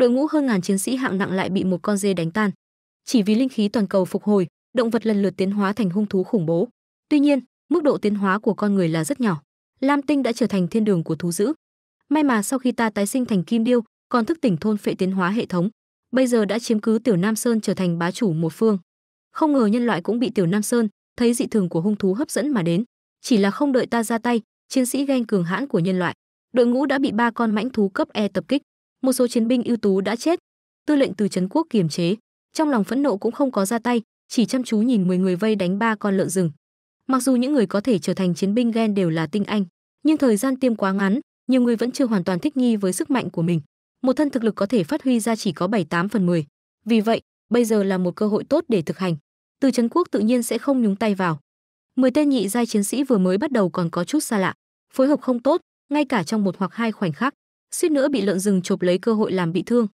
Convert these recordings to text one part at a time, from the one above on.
đội ngũ hơn ngàn chiến sĩ hạng nặng lại bị một con dê đánh tan. Chỉ vì linh khí toàn cầu phục hồi, động vật lần lượt tiến hóa thành hung thú khủng bố. Tuy nhiên, mức độ tiến hóa của con người là rất nhỏ. Lam Tinh đã trở thành thiên đường của thú dữ. May mà sau khi ta tái sinh thành Kim Điêu, còn thức tỉnh thôn phệ tiến hóa hệ thống, bây giờ đã chiếm cứ Tiểu Nam Sơn trở thành bá chủ một phương. Không ngờ nhân loại cũng bị Tiểu Nam Sơn thấy dị thường của hung thú hấp dẫn mà đến, chỉ là không đợi ta ra tay, chiến sĩ ghen cường hãn của nhân loại, đội ngũ đã bị ba con mãnh thú cấp E tập kích một số chiến binh ưu tú đã chết tư lệnh từ trấn quốc kiềm chế trong lòng phẫn nộ cũng không có ra tay chỉ chăm chú nhìn 10 người vây đánh ba con lợn rừng mặc dù những người có thể trở thành chiến binh ghen đều là tinh anh nhưng thời gian tiêm quá ngắn nhiều người vẫn chưa hoàn toàn thích nghi với sức mạnh của mình một thân thực lực có thể phát huy ra chỉ có bảy tám phần mười Vì vậy, bây giờ là một cơ hội tốt để thực hành. Từ Trấn Quốc tự nhiên sẽ không nhúng tay vào. Mười tên nhị giai chiến sĩ vừa mới bắt đầu còn có chút xa lạ, phối hợp không tốt, ngay cả trong một hoặc hai khoảnh khắc, suýt nữa bị lợn rừng chộp lấy cơ hội làm bị thương.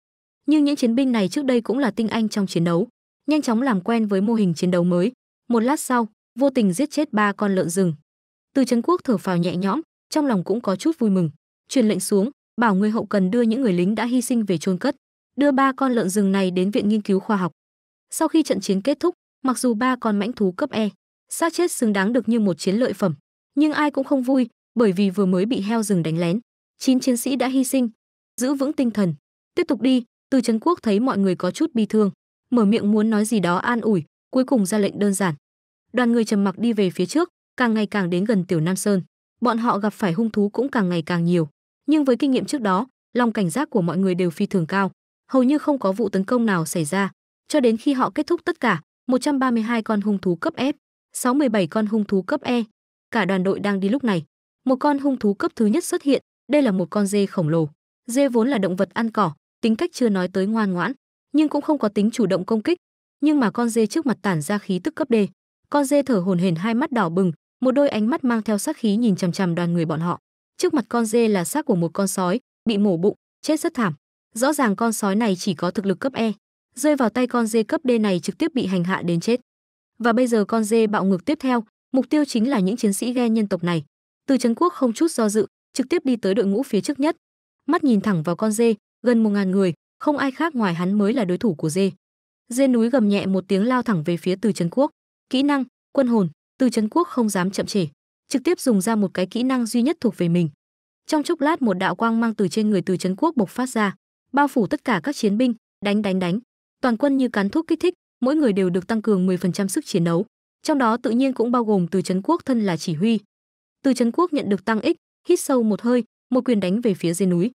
Nhưng những chiến binh này trước đây cũng là tinh anh trong chiến đấu, nhanh chóng làm quen với mô hình chiến đấu mới. Một lát sau, vô tình giết chết ba con lợn rừng. Từ Trấn Quốc thở phào nhẹ nhõm, trong lòng cũng có chút vui mừng, truyền lệnh xuống, bảo người hậu cần đưa những người lính đã hy sinh về chôn cất, đưa ba con lợn rừng này đến viện nghiên cứu khoa học. Sau khi trận chiến kết thúc, mặc dù ba con mãnh thú cấp E, xác chết xứng đáng được như một chiến lợi phẩm, nhưng ai cũng không vui, bởi vì vừa mới bị heo rừng đánh lén. Chín chiến sĩ đã hy sinh. Giữ vững tinh thần, tiếp tục đi, Từ Trấn Quốc thấy mọi người có chút bi thương, mở miệng muốn nói gì đó an ủi, cuối cùng ra lệnh đơn giản. Đoàn người trầm mặc đi về phía trước, càng ngày càng đến gần Tiểu Nam Sơn, bọn họ gặp phải hung thú cũng càng ngày càng nhiều, nhưng với kinh nghiệm trước đó, lòng cảnh giác của mọi người đều phi thường cao, hầu như không có vụ tấn công nào xảy ra, cho đến khi họ kết thúc tất cả, 132 con hung thú cấp F, 67 con hung thú cấp E. Cả đoàn đội đang đi lúc này, một con hung thú cấp thứ nhất xuất hiện, đây là một con dê khổng lồ. Dê vốn là động vật ăn cỏ, tính cách chưa nói tới ngoan ngoãn, nhưng cũng không có tính chủ động công kích, nhưng mà con dê trước mặt tản ra khí tức cấp đề. Con dê thở hồn hển hai mắt đỏ bừng, một đôi ánh mắt mang theo sát khí nhìn chằm chằm đoàn người bọn họ. Trước mặt con dê là xác của một con sói, bị mổ bụng, chết rất thảm. Rõ ràng con sói này chỉ có thực lực cấp E, rơi vào tay con dê cấp D này trực tiếp bị hành hạ đến chết. Và bây giờ con dê bạo ngược tiếp theo, mục tiêu chính là những chiến sĩ ghe nhân tộc này. Từ Trấn Quốc không chút do dự, trực tiếp đi tới đội ngũ phía trước nhất mắt nhìn thẳng vào con dê gần một ngàn người không ai khác ngoài hắn mới là đối thủ của dê dê núi gầm nhẹ một tiếng lao thẳng về phía từ trấn quốc kỹ năng quân hồn từ trấn quốc không dám chậm trễ trực tiếp dùng ra một cái kỹ năng duy nhất thuộc về mình trong chốc lát một đạo quang mang từ trên người từ trấn quốc bộc phát ra bao phủ tất cả các chiến binh đánh đánh đánh toàn quân như cắn thuốc kích thích mỗi người đều được tăng cường 10% sức chiến đấu trong đó tự nhiên cũng bao gồm từ trấn quốc thân là chỉ huy từ trấn quốc nhận được tăng ích hít sâu một hơi, một quyền đánh về phía dê núi.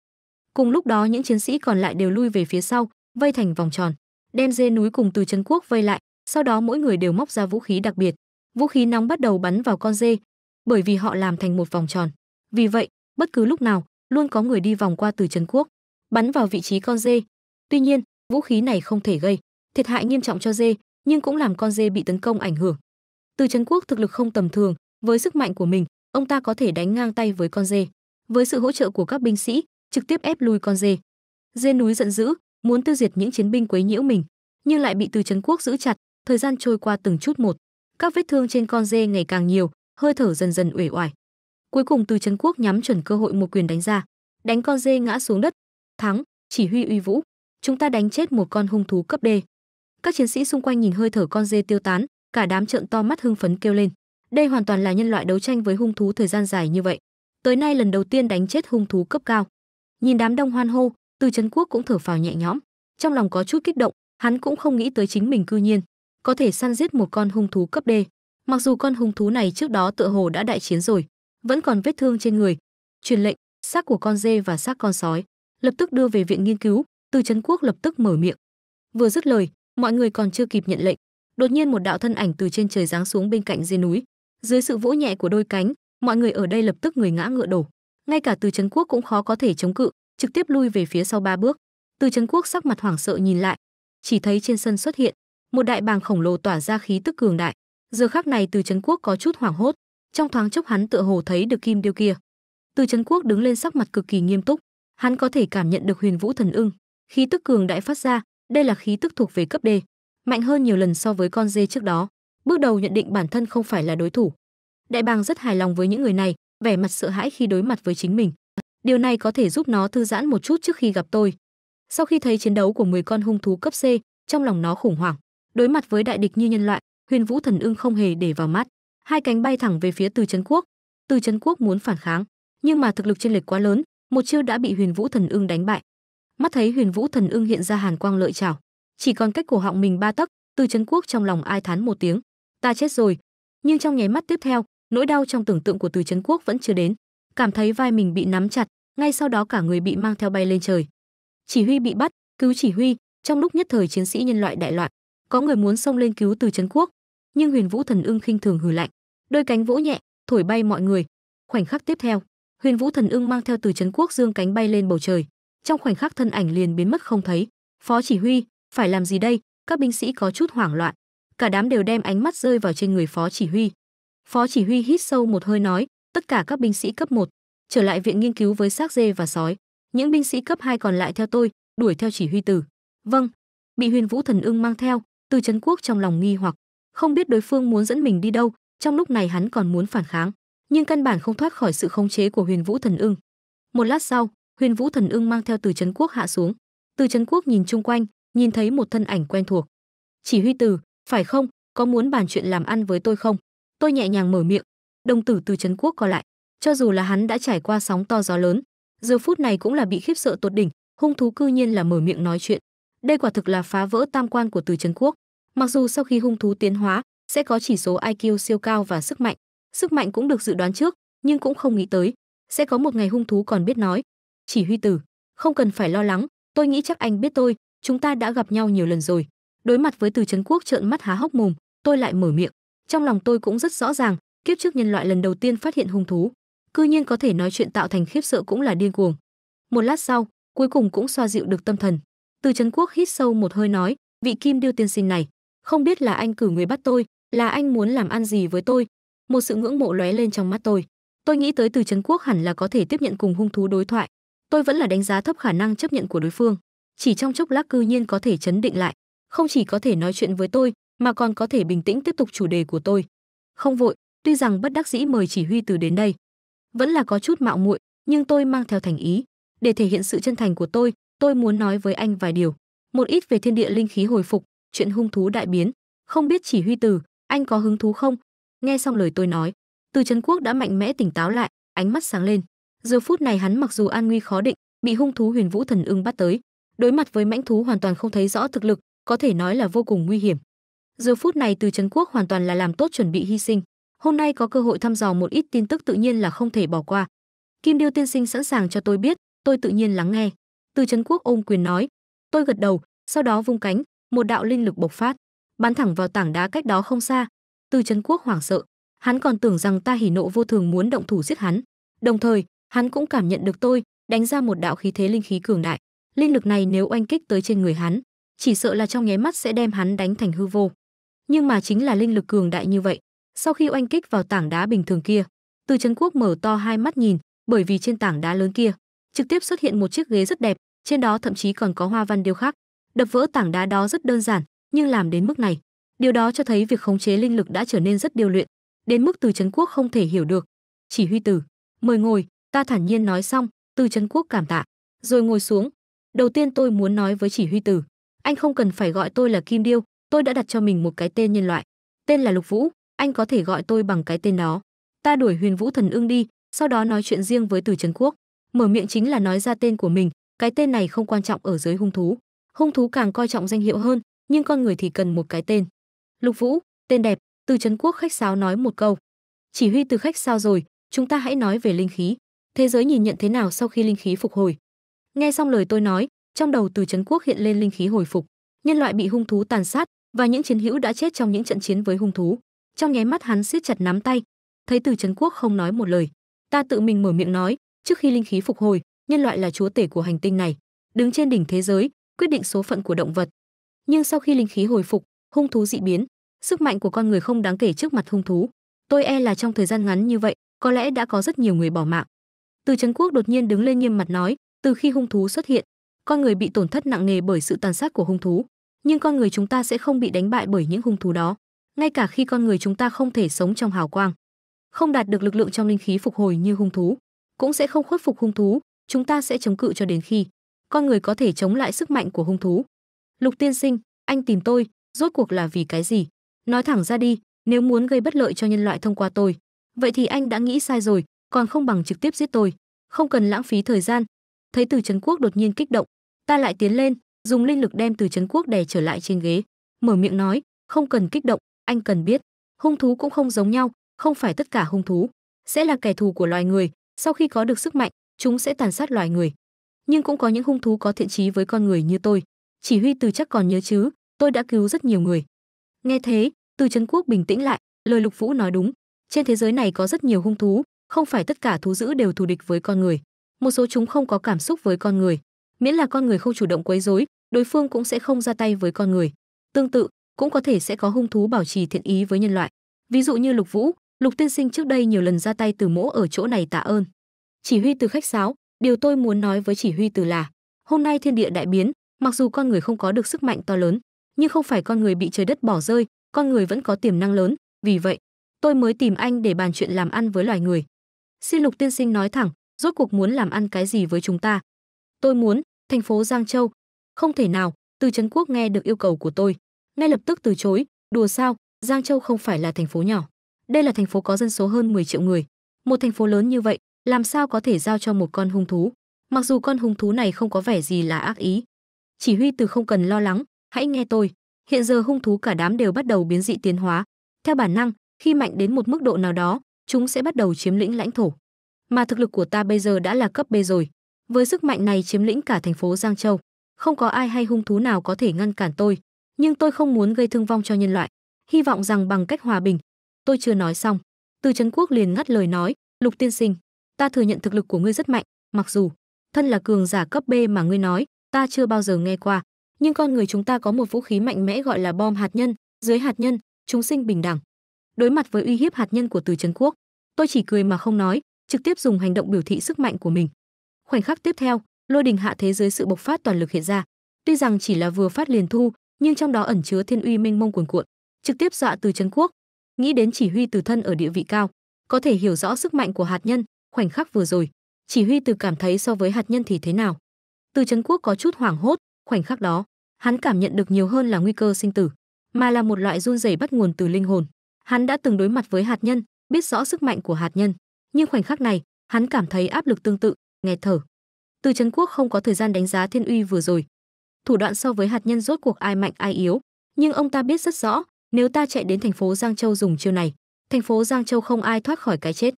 Cùng lúc đó những chiến sĩ còn lại đều lui về phía sau, vây thành vòng tròn, đem dê núi cùng Từ Trấn Quốc vây lại, sau đó mỗi người đều móc ra vũ khí đặc biệt. Vũ khí nóng bắt đầu bắn vào con dê, bởi vì họ làm thành một vòng tròn. Vì vậy, bất cứ lúc nào, luôn có người đi vòng qua Từ Trấn Quốc, bắn vào vị trí con dê. Tuy nhiên, vũ khí này không thể gây thiệt hại nghiêm trọng cho dê, nhưng cũng làm con dê bị tấn công ảnh hưởng. Từ Trấn Quốc thực lực không tầm thường, với sức mạnh của mình, ông ta có thể đánh ngang tay với con dê. Với sự hỗ trợ của các binh sĩ, trực tiếp ép lui con dê. Dê núi giận dữ, muốn tiêu diệt những chiến binh quấy nhiễu mình, nhưng lại bị từ trấn quốc giữ chặt, thời gian trôi qua từng chút một. Các vết thương trên con dê ngày càng nhiều, hơi thở dần dần uể oải. Cuối cùng từ trấn quốc nhắm chuẩn cơ hội một quyền đánh ra, đánh con dê ngã xuống đất. Thắng, chỉ huy uy vũ, chúng ta đánh chết một con hung thú cấp D. Các chiến sĩ xung quanh nhìn hơi thở con dê tiêu tán, cả đám trợn to mắt hưng phấn kêu lên. Đây hoàn toàn là nhân loại đấu tranh với hung thú thời gian dài như vậy. Tới nay lần đầu tiên đánh chết hung thú cấp cao. Nhìn đám đông hoan hô, Từ Trấn Quốc cũng thở phào nhẹ nhõm, trong lòng có chút kích động, hắn cũng không nghĩ tới chính mình cư nhiên có thể săn giết một con hung thú cấp D. Mặc dù con hung thú này trước đó tựa hồ đã đại chiến rồi, vẫn còn vết thương trên người. Truyền lệnh, xác của con dê và xác con sói lập tức đưa về viện nghiên cứu, Từ Trấn Quốc lập tức mở miệng. Vừa dứt lời, mọi người còn chưa kịp nhận lệnh, đột nhiên một đạo thân ảnh từ trên trời giáng xuống bên cạnh dê núi, dưới sự vỗ nhẹ của đôi cánh, mọi người ở đây lập tức người ngã ngựa đổ. Ngay cả Từ Trấn Quốc cũng khó có thể chống cự, trực tiếp lui về phía sau ba bước. Từ Trấn Quốc sắc mặt hoảng sợ nhìn lại, chỉ thấy trên sân xuất hiện một đại bàng khổng lồ tỏa ra khí tức cường đại. Giờ khác này Từ Trấn Quốc có chút hoảng hốt, trong thoáng chốc hắn tựa hồ thấy được kim điêu kia. Từ Trấn Quốc đứng lên sắc mặt cực kỳ nghiêm túc, hắn có thể cảm nhận được Huyền Vũ thần ưng, khí tức cường đại phát ra, đây là khí tức thuộc về cấp D, mạnh hơn nhiều lần so với con dê trước đó bước đầu nhận định bản thân không phải là đối thủ. Đại bàng rất hài lòng với những người này, vẻ mặt sợ hãi khi đối mặt với chính mình. Điều này có thể giúp nó thư giãn một chút trước khi gặp tôi. Sau khi thấy chiến đấu của 10 con hung thú cấp C, trong lòng nó khủng hoảng. Đối mặt với đại địch như nhân loại, Huyền Vũ Thần Ưng không hề để vào mắt, hai cánh bay thẳng về phía Từ chấn Quốc. Từ chấn Quốc muốn phản kháng, nhưng mà thực lực chênh lệch quá lớn, một chiêu đã bị Huyền Vũ Thần Ưng đánh bại. Mắt thấy Huyền Vũ Thần Ưng hiện ra hàn quang lợi trảo, chỉ còn cách cổ họng mình ba tấc, Từ chấn Quốc trong lòng ai thán một tiếng, ta chết rồi nhưng trong nháy mắt tiếp theo nỗi đau trong tưởng tượng của từ trấn quốc vẫn chưa đến cảm thấy vai mình bị nắm chặt ngay sau đó cả người bị mang theo bay lên trời chỉ huy bị bắt cứu chỉ huy trong lúc nhất thời chiến sĩ nhân loại đại loạn có người muốn xông lên cứu từ trấn quốc nhưng huyền vũ thần ưng khinh thường hừ lạnh đôi cánh vỗ nhẹ thổi bay mọi người khoảnh khắc tiếp theo huyền vũ thần ưng mang theo từ trấn quốc dương cánh bay lên bầu trời trong khoảnh khắc thân ảnh liền biến mất không thấy phó chỉ huy phải làm gì đây các binh sĩ có chút hoảng loạn cả đám đều đem ánh mắt rơi vào trên người phó chỉ huy. Phó chỉ huy hít sâu một hơi nói, tất cả các binh sĩ cấp 1 trở lại viện nghiên cứu với xác dê và sói, những binh sĩ cấp 2 còn lại theo tôi, đuổi theo chỉ huy tử. Vâng, bị Huyền Vũ thần ưng mang theo, Từ chấn Quốc trong lòng nghi hoặc, không biết đối phương muốn dẫn mình đi đâu, trong lúc này hắn còn muốn phản kháng, nhưng căn bản không thoát khỏi sự khống chế của Huyền Vũ thần ưng. Một lát sau, Huyền Vũ thần ưng mang theo Từ chấn Quốc hạ xuống. Từ chấn Quốc nhìn chung quanh, nhìn thấy một thân ảnh quen thuộc. Chỉ huy tử, phải không có muốn bàn chuyện làm ăn với tôi không tôi nhẹ nhàng mở miệng đồng tử từ trấn quốc co lại cho dù là hắn đã trải qua sóng to gió lớn giờ phút này cũng là bị khiếp sợ tột đỉnh hung thú cư nhiên là mở miệng nói chuyện đây quả thực là phá vỡ tam quan của từ trấn quốc mặc dù sau khi hung thú tiến hóa sẽ có chỉ số iq siêu cao và sức mạnh sức mạnh cũng được dự đoán trước nhưng cũng không nghĩ tới sẽ có một ngày hung thú còn biết nói chỉ huy tử không cần phải lo lắng tôi nghĩ chắc anh biết tôi chúng ta đã gặp nhau nhiều lần rồi đối mặt với từ trấn quốc trợn mắt há hốc mồm tôi lại mở miệng trong lòng tôi cũng rất rõ ràng kiếp trước nhân loại lần đầu tiên phát hiện hung thú cư nhiên có thể nói chuyện tạo thành khiếp sợ cũng là điên cuồng một lát sau cuối cùng cũng xoa dịu được tâm thần từ trấn quốc hít sâu một hơi nói vị kim điêu tiên sinh này không biết là anh cử người bắt tôi là anh muốn làm ăn gì với tôi một sự ngưỡng mộ lóe lên trong mắt tôi tôi nghĩ tới từ trấn quốc hẳn là có thể tiếp nhận cùng hung thú đối thoại tôi vẫn là đánh giá thấp khả năng chấp nhận của đối phương chỉ trong chốc lát cư nhiên có thể chấn định lại không chỉ có thể nói chuyện với tôi mà còn có thể bình tĩnh tiếp tục chủ đề của tôi. Không vội, tuy rằng bất đắc dĩ mời chỉ huy từ đến đây, vẫn là có chút mạo muội, nhưng tôi mang theo thành ý, để thể hiện sự chân thành của tôi, tôi muốn nói với anh vài điều, một ít về thiên địa linh khí hồi phục, chuyện hung thú đại biến, không biết chỉ huy từ, anh có hứng thú không? Nghe xong lời tôi nói, Từ Trấn Quốc đã mạnh mẽ tỉnh táo lại, ánh mắt sáng lên. Giờ phút này hắn mặc dù an nguy khó định, bị hung thú Huyền Vũ Thần Ưng bắt tới, đối mặt với mãnh thú hoàn toàn không thấy rõ thực lực, có thể nói là vô cùng nguy hiểm. Giờ phút này từ Trấn Quốc hoàn toàn là làm tốt chuẩn bị hy sinh. Hôm nay có cơ hội thăm dò một ít tin tức tự nhiên là không thể bỏ qua. Kim Điêu tiên sinh sẵn sàng cho tôi biết, tôi tự nhiên lắng nghe. Từ Trấn Quốc ôm quyền nói. Tôi gật đầu, sau đó vung cánh, một đạo linh lực bộc phát, bắn thẳng vào tảng đá cách đó không xa. Từ Trấn Quốc hoảng sợ, hắn còn tưởng rằng ta hỉ nộ vô thường muốn động thủ giết hắn. Đồng thời, hắn cũng cảm nhận được tôi đánh ra một đạo khí thế linh khí cường đại. Linh lực này nếu oanh kích tới trên người hắn, chỉ sợ là trong nháy mắt sẽ đem hắn đánh thành hư vô. Nhưng mà chính là linh lực cường đại như vậy, sau khi oanh kích vào tảng đá bình thường kia, Từ Trấn Quốc mở to hai mắt nhìn, bởi vì trên tảng đá lớn kia, trực tiếp xuất hiện một chiếc ghế rất đẹp, trên đó thậm chí còn có hoa văn điêu khắc. Đập vỡ tảng đá đó rất đơn giản, nhưng làm đến mức này, điều đó cho thấy việc khống chế linh lực đã trở nên rất điều luyện, đến mức Từ Trấn Quốc không thể hiểu được. Chỉ huy tử, mời ngồi, ta thản nhiên nói xong, Từ Trấn Quốc cảm tạ, rồi ngồi xuống. Đầu tiên tôi muốn nói với chỉ huy tử, anh không cần phải gọi tôi là Kim Điêu, tôi đã đặt cho mình một cái tên nhân loại. Tên là Lục Vũ, anh có thể gọi tôi bằng cái tên đó. Ta đuổi Huyền Vũ Thần Ưng đi, sau đó nói chuyện riêng với Từ Trấn Quốc. Mở miệng chính là nói ra tên của mình, cái tên này không quan trọng ở giới hung thú. Hung thú càng coi trọng danh hiệu hơn, nhưng con người thì cần một cái tên. Lục Vũ, tên đẹp, Từ Trấn Quốc khách sáo nói một câu. Chỉ huy từ khách sao rồi, chúng ta hãy nói về linh khí. Thế giới nhìn nhận thế nào sau khi linh khí phục hồi? Nghe xong lời tôi nói, trong đầu từ Trấn Quốc hiện lên linh khí hồi phục, nhân loại bị hung thú tàn sát và những chiến hữu đã chết trong những trận chiến với hung thú. Trong nháy mắt hắn siết chặt nắm tay, thấy từ Trấn Quốc không nói một lời, ta tự mình mở miệng nói, trước khi linh khí phục hồi, nhân loại là chúa tể của hành tinh này, đứng trên đỉnh thế giới, quyết định số phận của động vật. Nhưng sau khi linh khí hồi phục, hung thú dị biến, sức mạnh của con người không đáng kể trước mặt hung thú. Tôi e là trong thời gian ngắn như vậy, có lẽ đã có rất nhiều người bỏ mạng. Từ Trấn Quốc đột nhiên đứng lên nghiêm mặt nói, từ khi hung thú xuất hiện, con người bị tổn thất nặng nề bởi sự tàn sát của hung thú nhưng con người chúng ta sẽ không bị đánh bại bởi những hung thú đó ngay cả khi con người chúng ta không thể sống trong hào quang không đạt được lực lượng trong linh khí phục hồi như hung thú cũng sẽ không khuất phục hung thú chúng ta sẽ chống cự cho đến khi con người có thể chống lại sức mạnh của hung thú lục tiên sinh anh tìm tôi rốt cuộc là vì cái gì nói thẳng ra đi nếu muốn gây bất lợi cho nhân loại thông qua tôi vậy thì anh đã nghĩ sai rồi còn không bằng trực tiếp giết tôi không cần lãng phí thời gian thấy từ trấn quốc đột nhiên kích động Ta lại tiến lên, dùng linh lực đem từ trấn quốc đè trở lại trên ghế, mở miệng nói, không cần kích động, anh cần biết, hung thú cũng không giống nhau, không phải tất cả hung thú sẽ là kẻ thù của loài người, sau khi có được sức mạnh, chúng sẽ tàn sát loài người. Nhưng cũng có những hung thú có thiện trí với con người như tôi. Chỉ huy từ chắc còn nhớ chứ, tôi đã cứu rất nhiều người. Nghe thế, Từ Trấn Quốc bình tĩnh lại, lời Lục Vũ nói đúng, trên thế giới này có rất nhiều hung thú, không phải tất cả thú dữ đều thù địch với con người. Một số chúng không có cảm xúc với con người, miễn là con người không chủ động quấy rối đối phương cũng sẽ không ra tay với con người tương tự cũng có thể sẽ có hung thú bảo trì thiện ý với nhân loại ví dụ như lục vũ lục tiên sinh trước đây nhiều lần ra tay từ mỗ ở chỗ này tạ ơn chỉ huy từ khách sáo điều tôi muốn nói với chỉ huy từ là hôm nay thiên địa đại biến mặc dù con người không có được sức mạnh to lớn nhưng không phải con người bị trời đất bỏ rơi con người vẫn có tiềm năng lớn vì vậy tôi mới tìm anh để bàn chuyện làm ăn với loài người xin lục tiên sinh nói thẳng rốt cuộc muốn làm ăn cái gì với chúng ta tôi muốn thành phố Giang Châu. Không thể nào, từ Trấn Quốc nghe được yêu cầu của tôi, ngay lập tức từ chối, đùa sao, Giang Châu không phải là thành phố nhỏ. Đây là thành phố có dân số hơn 10 triệu người. Một thành phố lớn như vậy, làm sao có thể giao cho một con hung thú? Mặc dù con hung thú này không có vẻ gì là ác ý. Chỉ huy từ không cần lo lắng, hãy nghe tôi. Hiện giờ hung thú cả đám đều bắt đầu biến dị tiến hóa. Theo bản năng, khi mạnh đến một mức độ nào đó, chúng sẽ bắt đầu chiếm lĩnh lãnh thổ. Mà thực lực của ta bây giờ đã là cấp B rồi, với sức mạnh này chiếm lĩnh cả thành phố Giang Châu, không có ai hay hung thú nào có thể ngăn cản tôi, nhưng tôi không muốn gây thương vong cho nhân loại, hy vọng rằng bằng cách hòa bình. Tôi chưa nói xong, Từ Trấn Quốc liền ngắt lời nói, "Lục tiên sinh, ta thừa nhận thực lực của ngươi rất mạnh, mặc dù thân là cường giả cấp B mà ngươi nói, ta chưa bao giờ nghe qua, nhưng con người chúng ta có một vũ khí mạnh mẽ gọi là bom hạt nhân, dưới hạt nhân, chúng sinh bình đẳng." Đối mặt với uy hiếp hạt nhân của Từ Trấn Quốc, tôi chỉ cười mà không nói, trực tiếp dùng hành động biểu thị sức mạnh của mình. Khoảnh khắc tiếp theo, lôi đình hạ thế dưới sự bộc phát toàn lực hiện ra. Tuy rằng chỉ là vừa phát liền thu, nhưng trong đó ẩn chứa thiên uy mênh mông cuồn cuộn, trực tiếp dọa từ Trấn Quốc. Nghĩ đến chỉ huy từ thân ở địa vị cao, có thể hiểu rõ sức mạnh của hạt nhân, khoảnh khắc vừa rồi, chỉ huy từ cảm thấy so với hạt nhân thì thế nào. Từ Trấn Quốc có chút hoảng hốt, khoảnh khắc đó, hắn cảm nhận được nhiều hơn là nguy cơ sinh tử, mà là một loại run rẩy bắt nguồn từ linh hồn. Hắn đã từng đối mặt với hạt nhân, biết rõ sức mạnh của hạt nhân, nhưng khoảnh khắc này, hắn cảm thấy áp lực tương tự, nghe thở từ trấn quốc không có thời gian đánh giá thiên uy vừa rồi thủ đoạn so với hạt nhân rốt cuộc ai mạnh ai yếu nhưng ông ta biết rất rõ nếu ta chạy đến thành phố giang châu dùng chiêu này thành phố giang châu không ai thoát khỏi cái chết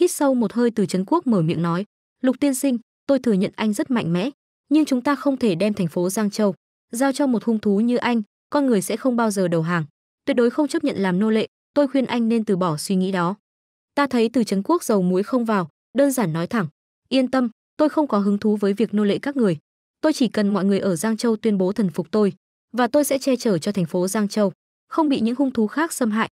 hít sâu một hơi từ trấn quốc mở miệng nói lục tiên sinh tôi thừa nhận anh rất mạnh mẽ nhưng chúng ta không thể đem thành phố giang châu giao cho một hung thú như anh con người sẽ không bao giờ đầu hàng tuyệt đối không chấp nhận làm nô lệ tôi khuyên anh nên từ bỏ suy nghĩ đó ta thấy từ trấn quốc dầu muối không vào đơn giản nói thẳng yên tâm tôi không có hứng thú với việc nô lệ các người tôi chỉ cần mọi người ở giang châu tuyên bố thần phục tôi và tôi sẽ che chở cho thành phố giang châu không bị những hung thú khác xâm hại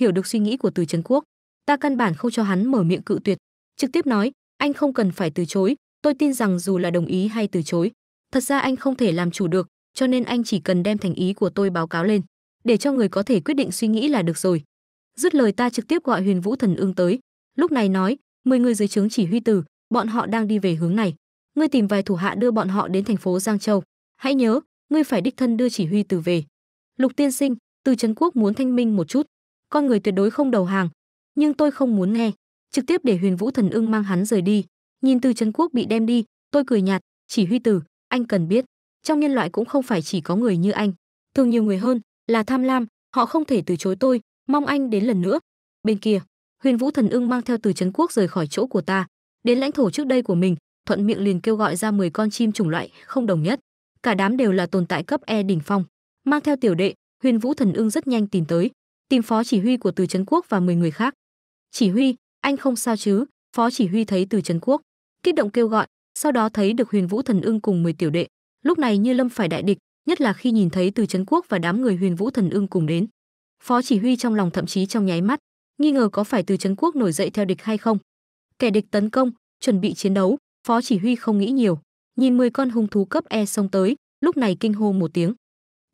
hiểu được suy nghĩ của từ trấn quốc ta căn bản không cho hắn mở miệng cự tuyệt trực tiếp nói anh không cần phải từ chối tôi tin rằng dù là đồng ý hay từ chối thật ra anh không thể làm chủ được cho nên anh chỉ cần đem thành ý của tôi báo cáo lên để cho người có thể quyết định suy nghĩ là được rồi dứt lời ta trực tiếp gọi huyền vũ thần ương tới lúc này nói 10 người dưới trướng chỉ huy từ bọn họ đang đi về hướng này. Ngươi tìm vài thủ hạ đưa bọn họ đến thành phố Giang Châu. Hãy nhớ, ngươi phải đích thân đưa chỉ huy từ về. Lục tiên sinh, từ Trấn Quốc muốn thanh minh một chút. Con người tuyệt đối không đầu hàng. Nhưng tôi không muốn nghe. Trực tiếp để Huyền Vũ Thần Ưng mang hắn rời đi. Nhìn từ Trấn Quốc bị đem đi, tôi cười nhạt. Chỉ huy từ, anh cần biết. Trong nhân loại cũng không phải chỉ có người như anh. Thường nhiều người hơn, là tham lam. Họ không thể từ chối tôi. Mong anh đến lần nữa. Bên kia, Huyền Vũ Thần Ưng mang theo từ Trấn Quốc rời khỏi chỗ của ta. Đến lãnh thổ trước đây của mình, thuận miệng liền kêu gọi ra 10 con chim chủng loại không đồng nhất, cả đám đều là tồn tại cấp E đỉnh phong. Mang theo tiểu đệ, Huyền Vũ Thần Ưng rất nhanh tìm tới, tìm phó chỉ huy của Từ Trấn Quốc và 10 người khác. "Chỉ huy, anh không sao chứ?" Phó chỉ huy thấy Từ Trấn Quốc, kích động kêu gọi, sau đó thấy được Huyền Vũ Thần Ưng cùng 10 tiểu đệ, lúc này như lâm phải đại địch, nhất là khi nhìn thấy Từ Trấn Quốc và đám người Huyền Vũ Thần Ưng cùng đến. Phó chỉ huy trong lòng thậm chí trong nháy mắt nghi ngờ có phải Từ Trấn Quốc nổi dậy theo địch hay không, kẻ địch tấn công, chuẩn bị chiến đấu, phó chỉ huy không nghĩ nhiều, nhìn 10 con hung thú cấp E xông tới, lúc này kinh hô một tiếng.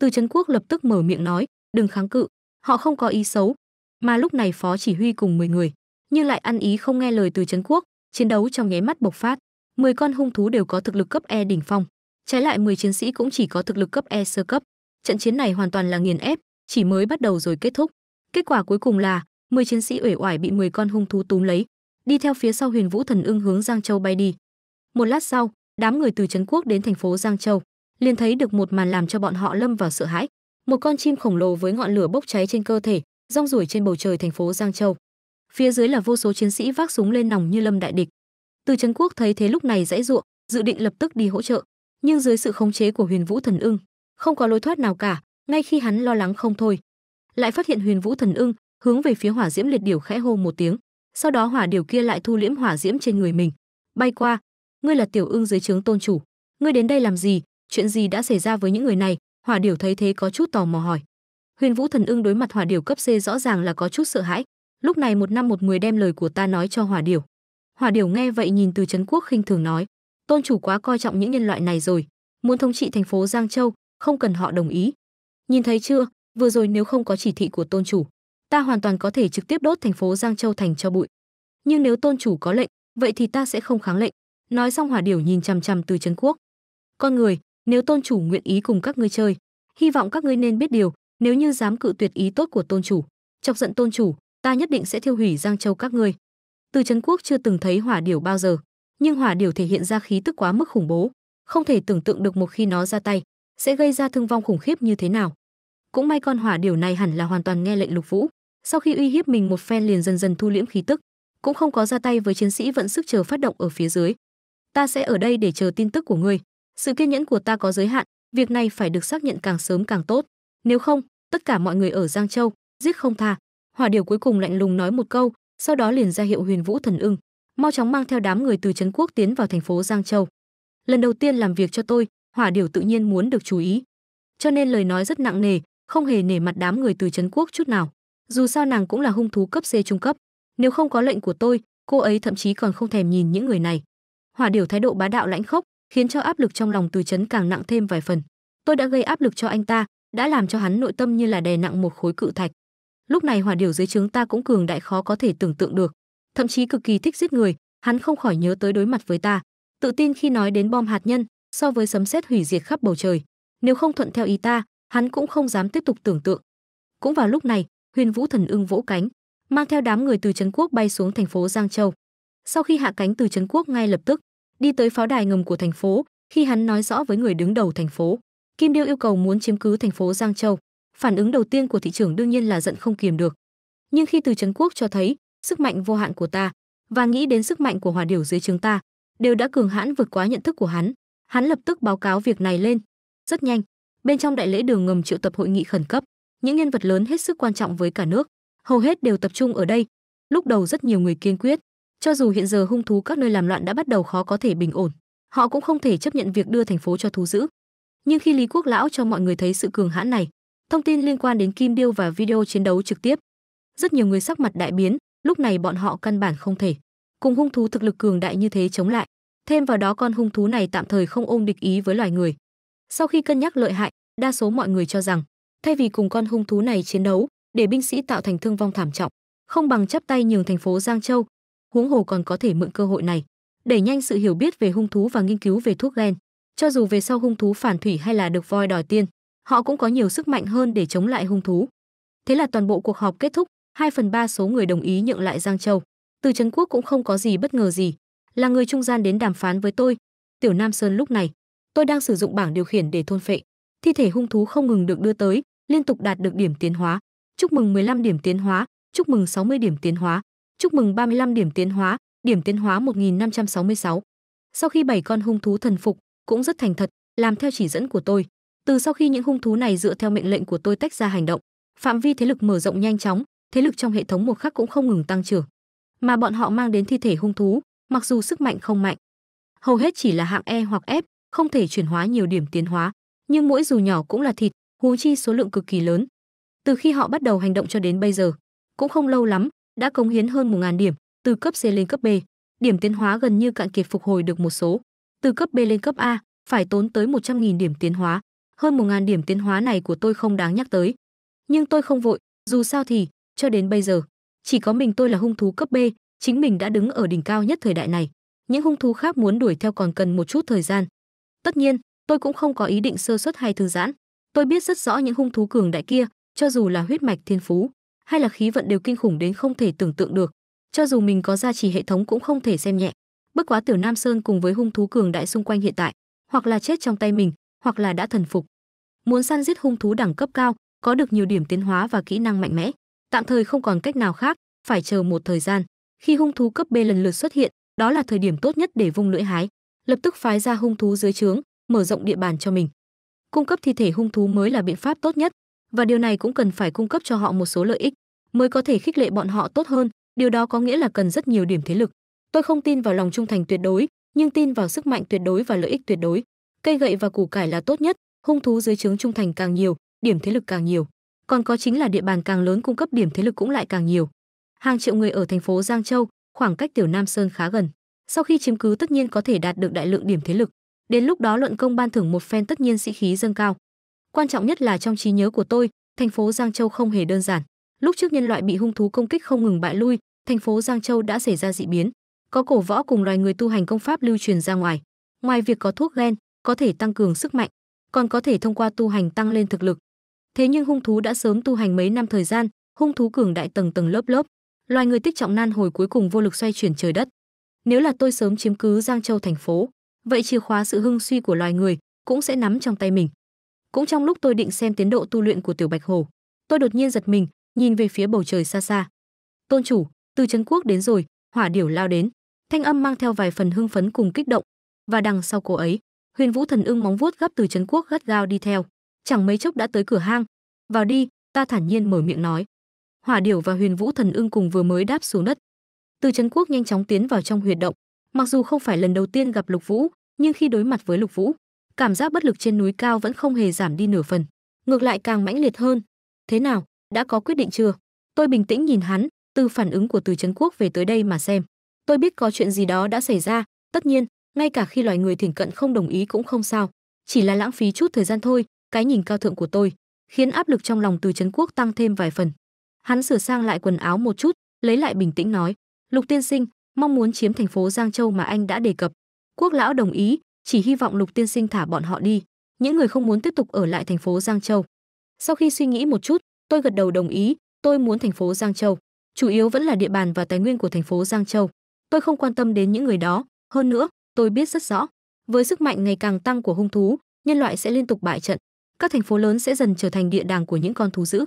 Từ Trấn Quốc lập tức mở miệng nói, đừng kháng cự, họ không có ý xấu. Mà lúc này phó chỉ huy cùng 10 người, nhưng lại ăn ý không nghe lời Từ Trấn Quốc, chiến đấu trong nháy mắt bộc phát. 10 con hung thú đều có thực lực cấp E đỉnh phong, trái lại 10 chiến sĩ cũng chỉ có thực lực cấp E sơ cấp. Trận chiến này hoàn toàn là nghiền ép, chỉ mới bắt đầu rồi kết thúc. Kết quả cuối cùng là 10 chiến sĩ uể oải bị 10 con hung thú túm lấy, đi theo phía sau Huyền Vũ Thần Ưng hướng Giang Châu bay đi. Một lát sau, đám người từ trấn quốc đến thành phố Giang Châu, liền thấy được một màn làm cho bọn họ lâm vào sợ hãi. Một con chim khổng lồ với ngọn lửa bốc cháy trên cơ thể, rong ruổi trên bầu trời thành phố Giang Châu. Phía dưới là vô số chiến sĩ vác súng lên nòng như lâm đại địch. Từ trấn quốc thấy thế lúc này dãy ruộng, dự định lập tức đi hỗ trợ, nhưng dưới sự khống chế của Huyền Vũ Thần Ưng, không có lối thoát nào cả, ngay khi hắn lo lắng không thôi, lại phát hiện Huyền Vũ Thần Ưng hướng về phía hỏa diễm liệt điều khẽ hô một tiếng, sau đó hỏa điều kia lại thu liễm hỏa diễm trên người mình bay qua ngươi là tiểu ương dưới trướng tôn chủ ngươi đến đây làm gì chuyện gì đã xảy ra với những người này hỏa điều thấy thế có chút tò mò hỏi huyền vũ thần ưng đối mặt hỏa điều cấp c rõ ràng là có chút sợ hãi lúc này một năm một người đem lời của ta nói cho hỏa điều hỏa điều nghe vậy nhìn từ trấn quốc khinh thường nói tôn chủ quá coi trọng những nhân loại này rồi muốn thống trị thành phố giang châu không cần họ đồng ý nhìn thấy chưa vừa rồi nếu không có chỉ thị của tôn chủ ta hoàn toàn có thể trực tiếp đốt thành phố Giang Châu thành cho bụi. Nhưng nếu tôn chủ có lệnh, vậy thì ta sẽ không kháng lệnh." Nói xong Hỏa Điểu nhìn chằm chằm Từ Trấn Quốc. "Con người, nếu tôn chủ nguyện ý cùng các ngươi chơi, hy vọng các ngươi nên biết điều, nếu như dám cự tuyệt ý tốt của tôn chủ, chọc giận tôn chủ, ta nhất định sẽ thiêu hủy Giang Châu các ngươi." Từ Trấn Quốc chưa từng thấy Hỏa Điểu bao giờ, nhưng Hỏa Điểu thể hiện ra khí tức quá mức khủng bố, không thể tưởng tượng được một khi nó ra tay, sẽ gây ra thương vong khủng khiếp như thế nào. Cũng may con hỏa điểu này hẳn là hoàn toàn nghe lệnh Lục Vũ, sau khi uy hiếp mình một phen liền dần dần thu liễm khí tức cũng không có ra tay với chiến sĩ vận sức chờ phát động ở phía dưới ta sẽ ở đây để chờ tin tức của ngươi sự kiên nhẫn của ta có giới hạn việc này phải được xác nhận càng sớm càng tốt nếu không tất cả mọi người ở giang châu giết không tha hỏa điều cuối cùng lạnh lùng nói một câu sau đó liền ra hiệu huyền vũ thần ưng mau chóng mang theo đám người từ trấn quốc tiến vào thành phố giang châu lần đầu tiên làm việc cho tôi hỏa điều tự nhiên muốn được chú ý cho nên lời nói rất nặng nề không hề nể mặt đám người từ trấn quốc chút nào dù sao nàng cũng là hung thú cấp C trung cấp, nếu không có lệnh của tôi, cô ấy thậm chí còn không thèm nhìn những người này. Hỏa điểu thái độ bá đạo lãnh khốc, khiến cho áp lực trong lòng Từ Chấn càng nặng thêm vài phần. Tôi đã gây áp lực cho anh ta, đã làm cho hắn nội tâm như là đè nặng một khối cự thạch. Lúc này hỏa điểu dưới trướng ta cũng cường đại khó có thể tưởng tượng được, thậm chí cực kỳ thích giết người, hắn không khỏi nhớ tới đối mặt với ta, tự tin khi nói đến bom hạt nhân, so với sấm sét hủy diệt khắp bầu trời, nếu không thuận theo ý ta, hắn cũng không dám tiếp tục tưởng tượng. Cũng vào lúc này, Huyền Vũ Thần Ưng vỗ cánh, mang theo đám người từ Trấn Quốc bay xuống thành phố Giang Châu. Sau khi hạ cánh từ Trấn Quốc ngay lập tức, đi tới pháo đài ngầm của thành phố, khi hắn nói rõ với người đứng đầu thành phố, Kim Điêu yêu cầu muốn chiếm cứ thành phố Giang Châu. Phản ứng đầu tiên của thị trưởng đương nhiên là giận không kiềm được. Nhưng khi từ Trấn Quốc cho thấy sức mạnh vô hạn của ta và nghĩ đến sức mạnh của hỏa điểu dưới chúng ta, đều đã cường hãn vượt quá nhận thức của hắn, hắn lập tức báo cáo việc này lên. Rất nhanh, bên trong đại lễ đường ngầm triệu tập hội nghị khẩn cấp những nhân vật lớn hết sức quan trọng với cả nước, hầu hết đều tập trung ở đây. Lúc đầu rất nhiều người kiên quyết, cho dù hiện giờ hung thú các nơi làm loạn đã bắt đầu khó có thể bình ổn, họ cũng không thể chấp nhận việc đưa thành phố cho thú giữ. Nhưng khi Lý Quốc lão cho mọi người thấy sự cường hãn này, thông tin liên quan đến Kim Điêu và video chiến đấu trực tiếp, rất nhiều người sắc mặt đại biến, lúc này bọn họ căn bản không thể cùng hung thú thực lực cường đại như thế chống lại. Thêm vào đó con hung thú này tạm thời không ôm địch ý với loài người. Sau khi cân nhắc lợi hại, đa số mọi người cho rằng thay vì cùng con hung thú này chiến đấu để binh sĩ tạo thành thương vong thảm trọng không bằng chắp tay nhường thành phố giang châu huống hồ còn có thể mượn cơ hội này đẩy nhanh sự hiểu biết về hung thú và nghiên cứu về thuốc gen cho dù về sau hung thú phản thủy hay là được voi đòi tiên họ cũng có nhiều sức mạnh hơn để chống lại hung thú thế là toàn bộ cuộc họp kết thúc 2 phần ba số người đồng ý nhượng lại Giang Châu. Từ Trấn Quốc cũng không có gì bất ngờ gì, là người trung gian đến đàm phán với tôi. Tiểu Nam Sơn lúc này, tôi đang sử dụng bảng điều khiển để thôn phệ. Thi thể hung thú không ngừng được đưa tới, liên tục đạt được điểm tiến hóa. Chúc mừng 15 điểm tiến hóa, chúc mừng 60 điểm tiến hóa, chúc mừng 35 điểm tiến hóa, điểm tiến hóa 1566. Sau khi bảy con hung thú thần phục, cũng rất thành thật, làm theo chỉ dẫn của tôi. Từ sau khi những hung thú này dựa theo mệnh lệnh của tôi tách ra hành động, phạm vi thế lực mở rộng nhanh chóng, thế lực trong hệ thống một khắc cũng không ngừng tăng trưởng. Mà bọn họ mang đến thi thể hung thú, mặc dù sức mạnh không mạnh, hầu hết chỉ là hạng E hoặc F, không thể chuyển hóa nhiều điểm tiến hóa, nhưng mỗi dù nhỏ cũng là thịt, hú chi số lượng cực kỳ lớn. Từ khi họ bắt đầu hành động cho đến bây giờ, cũng không lâu lắm, đã cống hiến hơn 1000 điểm, từ cấp C lên cấp B, điểm tiến hóa gần như cạn kiệt phục hồi được một số. Từ cấp B lên cấp A, phải tốn tới 100.000 điểm tiến hóa. Hơn 1000 điểm tiến hóa này của tôi không đáng nhắc tới. Nhưng tôi không vội, dù sao thì cho đến bây giờ, chỉ có mình tôi là hung thú cấp B, chính mình đã đứng ở đỉnh cao nhất thời đại này. Những hung thú khác muốn đuổi theo còn cần một chút thời gian. Tất nhiên, tôi cũng không có ý định sơ suất hay thư giãn. Tôi biết rất rõ những hung thú cường đại kia, cho dù là huyết mạch thiên phú hay là khí vận đều kinh khủng đến không thể tưởng tượng được, cho dù mình có gia trì hệ thống cũng không thể xem nhẹ. Bất quá Tiểu Nam Sơn cùng với hung thú cường đại xung quanh hiện tại, hoặc là chết trong tay mình, hoặc là đã thần phục. Muốn săn giết hung thú đẳng cấp cao, có được nhiều điểm tiến hóa và kỹ năng mạnh mẽ, tạm thời không còn cách nào khác, phải chờ một thời gian. Khi hung thú cấp B lần lượt xuất hiện, đó là thời điểm tốt nhất để vung lưỡi hái, lập tức phái ra hung thú dưới trướng, mở rộng địa bàn cho mình cung cấp thi thể hung thú mới là biện pháp tốt nhất và điều này cũng cần phải cung cấp cho họ một số lợi ích mới có thể khích lệ bọn họ tốt hơn điều đó có nghĩa là cần rất nhiều điểm thế lực tôi không tin vào lòng trung thành tuyệt đối nhưng tin vào sức mạnh tuyệt đối và lợi ích tuyệt đối cây gậy và củ cải là tốt nhất hung thú dưới trướng trung thành càng nhiều điểm thế lực càng nhiều còn có chính là địa bàn càng lớn cung cấp điểm thế lực cũng lại càng nhiều hàng triệu người ở thành phố giang châu khoảng cách tiểu nam sơn khá gần sau khi chiếm cứ tất nhiên có thể đạt được đại lượng điểm thế lực Đến lúc đó luận công ban thưởng một phen tất nhiên sĩ khí dâng cao. Quan trọng nhất là trong trí nhớ của tôi, thành phố Giang Châu không hề đơn giản. Lúc trước nhân loại bị hung thú công kích không ngừng bại lui, thành phố Giang Châu đã xảy ra dị biến. Có cổ võ cùng loài người tu hành công pháp lưu truyền ra ngoài. Ngoài việc có thuốc gen, có thể tăng cường sức mạnh, còn có thể thông qua tu hành tăng lên thực lực. Thế nhưng hung thú đã sớm tu hành mấy năm thời gian, hung thú cường đại tầng tầng lớp lớp, loài người tích trọng nan hồi cuối cùng vô lực xoay chuyển trời đất. Nếu là tôi sớm chiếm cứ Giang Châu thành phố, vậy chìa khóa sự hưng suy của loài người cũng sẽ nắm trong tay mình. Cũng trong lúc tôi định xem tiến độ tu luyện của Tiểu Bạch hồ tôi đột nhiên giật mình, nhìn về phía bầu trời xa xa. Tôn chủ, từ Trấn Quốc đến rồi, hỏa điểu lao đến. Thanh âm mang theo vài phần hưng phấn cùng kích động, và đằng sau cô ấy, Huyền Vũ thần ưng móng vuốt gấp từ Trấn Quốc gắt gao đi theo, chẳng mấy chốc đã tới cửa hang. "Vào đi," ta thản nhiên mở miệng nói. Hỏa điểu và Huyền Vũ thần ưng cùng vừa mới đáp xuống đất. Từ Trấn Quốc nhanh chóng tiến vào trong huyệt động, Mặc dù không phải lần đầu tiên gặp Lục Vũ, nhưng khi đối mặt với Lục Vũ, cảm giác bất lực trên núi cao vẫn không hề giảm đi nửa phần, ngược lại càng mãnh liệt hơn. Thế nào, đã có quyết định chưa? Tôi bình tĩnh nhìn hắn, từ phản ứng của Từ Trấn Quốc về tới đây mà xem. Tôi biết có chuyện gì đó đã xảy ra, tất nhiên, ngay cả khi loài người thỉnh cận không đồng ý cũng không sao, chỉ là lãng phí chút thời gian thôi, cái nhìn cao thượng của tôi khiến áp lực trong lòng Từ Trấn Quốc tăng thêm vài phần. Hắn sửa sang lại quần áo một chút, lấy lại bình tĩnh nói: "Lục tiên sinh, mong muốn chiếm thành phố Giang Châu mà anh đã đề cập. Quốc lão đồng ý, chỉ hy vọng Lục tiên sinh thả bọn họ đi, những người không muốn tiếp tục ở lại thành phố Giang Châu. Sau khi suy nghĩ một chút, tôi gật đầu đồng ý, tôi muốn thành phố Giang Châu, chủ yếu vẫn là địa bàn và tài nguyên của thành phố Giang Châu. Tôi không quan tâm đến những người đó, hơn nữa, tôi biết rất rõ, với sức mạnh ngày càng tăng của hung thú, nhân loại sẽ liên tục bại trận, các thành phố lớn sẽ dần trở thành địa đàng của những con thú dữ.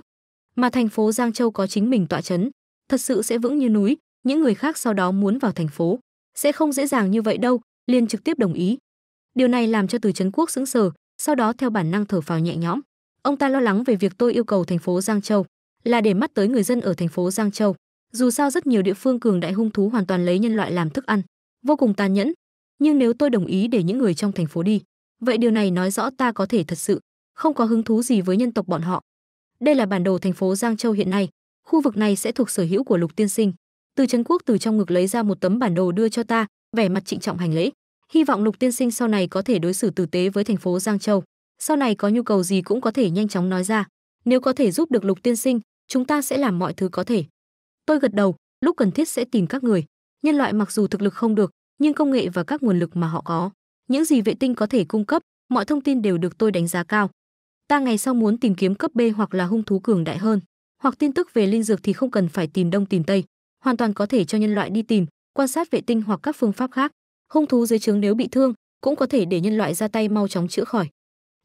Mà thành phố Giang Châu có chính mình tọa trấn, thật sự sẽ vững như núi, những người khác sau đó muốn vào thành phố sẽ không dễ dàng như vậy đâu, Liên trực tiếp đồng ý. Điều này làm cho Từ Trấn Quốc sững sờ, sau đó theo bản năng thở phào nhẹ nhõm. Ông ta lo lắng về việc tôi yêu cầu thành phố Giang Châu là để mắt tới người dân ở thành phố Giang Châu. Dù sao rất nhiều địa phương cường đại hung thú hoàn toàn lấy nhân loại làm thức ăn, vô cùng tàn nhẫn. Nhưng nếu tôi đồng ý để những người trong thành phố đi, vậy điều này nói rõ ta có thể thật sự không có hứng thú gì với nhân tộc bọn họ. Đây là bản đồ thành phố Giang Châu hiện nay, khu vực này sẽ thuộc sở hữu của Lục Tiên Sinh, từ trấn quốc từ trong ngực lấy ra một tấm bản đồ đưa cho ta vẻ mặt trịnh trọng hành lễ hy vọng lục tiên sinh sau này có thể đối xử tử tế với thành phố giang châu sau này có nhu cầu gì cũng có thể nhanh chóng nói ra nếu có thể giúp được lục tiên sinh chúng ta sẽ làm mọi thứ có thể tôi gật đầu lúc cần thiết sẽ tìm các người nhân loại mặc dù thực lực không được nhưng công nghệ và các nguồn lực mà họ có những gì vệ tinh có thể cung cấp mọi thông tin đều được tôi đánh giá cao ta ngày sau muốn tìm kiếm cấp b hoặc là hung thú cường đại hơn hoặc tin tức về linh dược thì không cần phải tìm đông tìm tây hoàn toàn có thể cho nhân loại đi tìm, quan sát vệ tinh hoặc các phương pháp khác. Hung thú dưới trướng nếu bị thương, cũng có thể để nhân loại ra tay mau chóng chữa khỏi.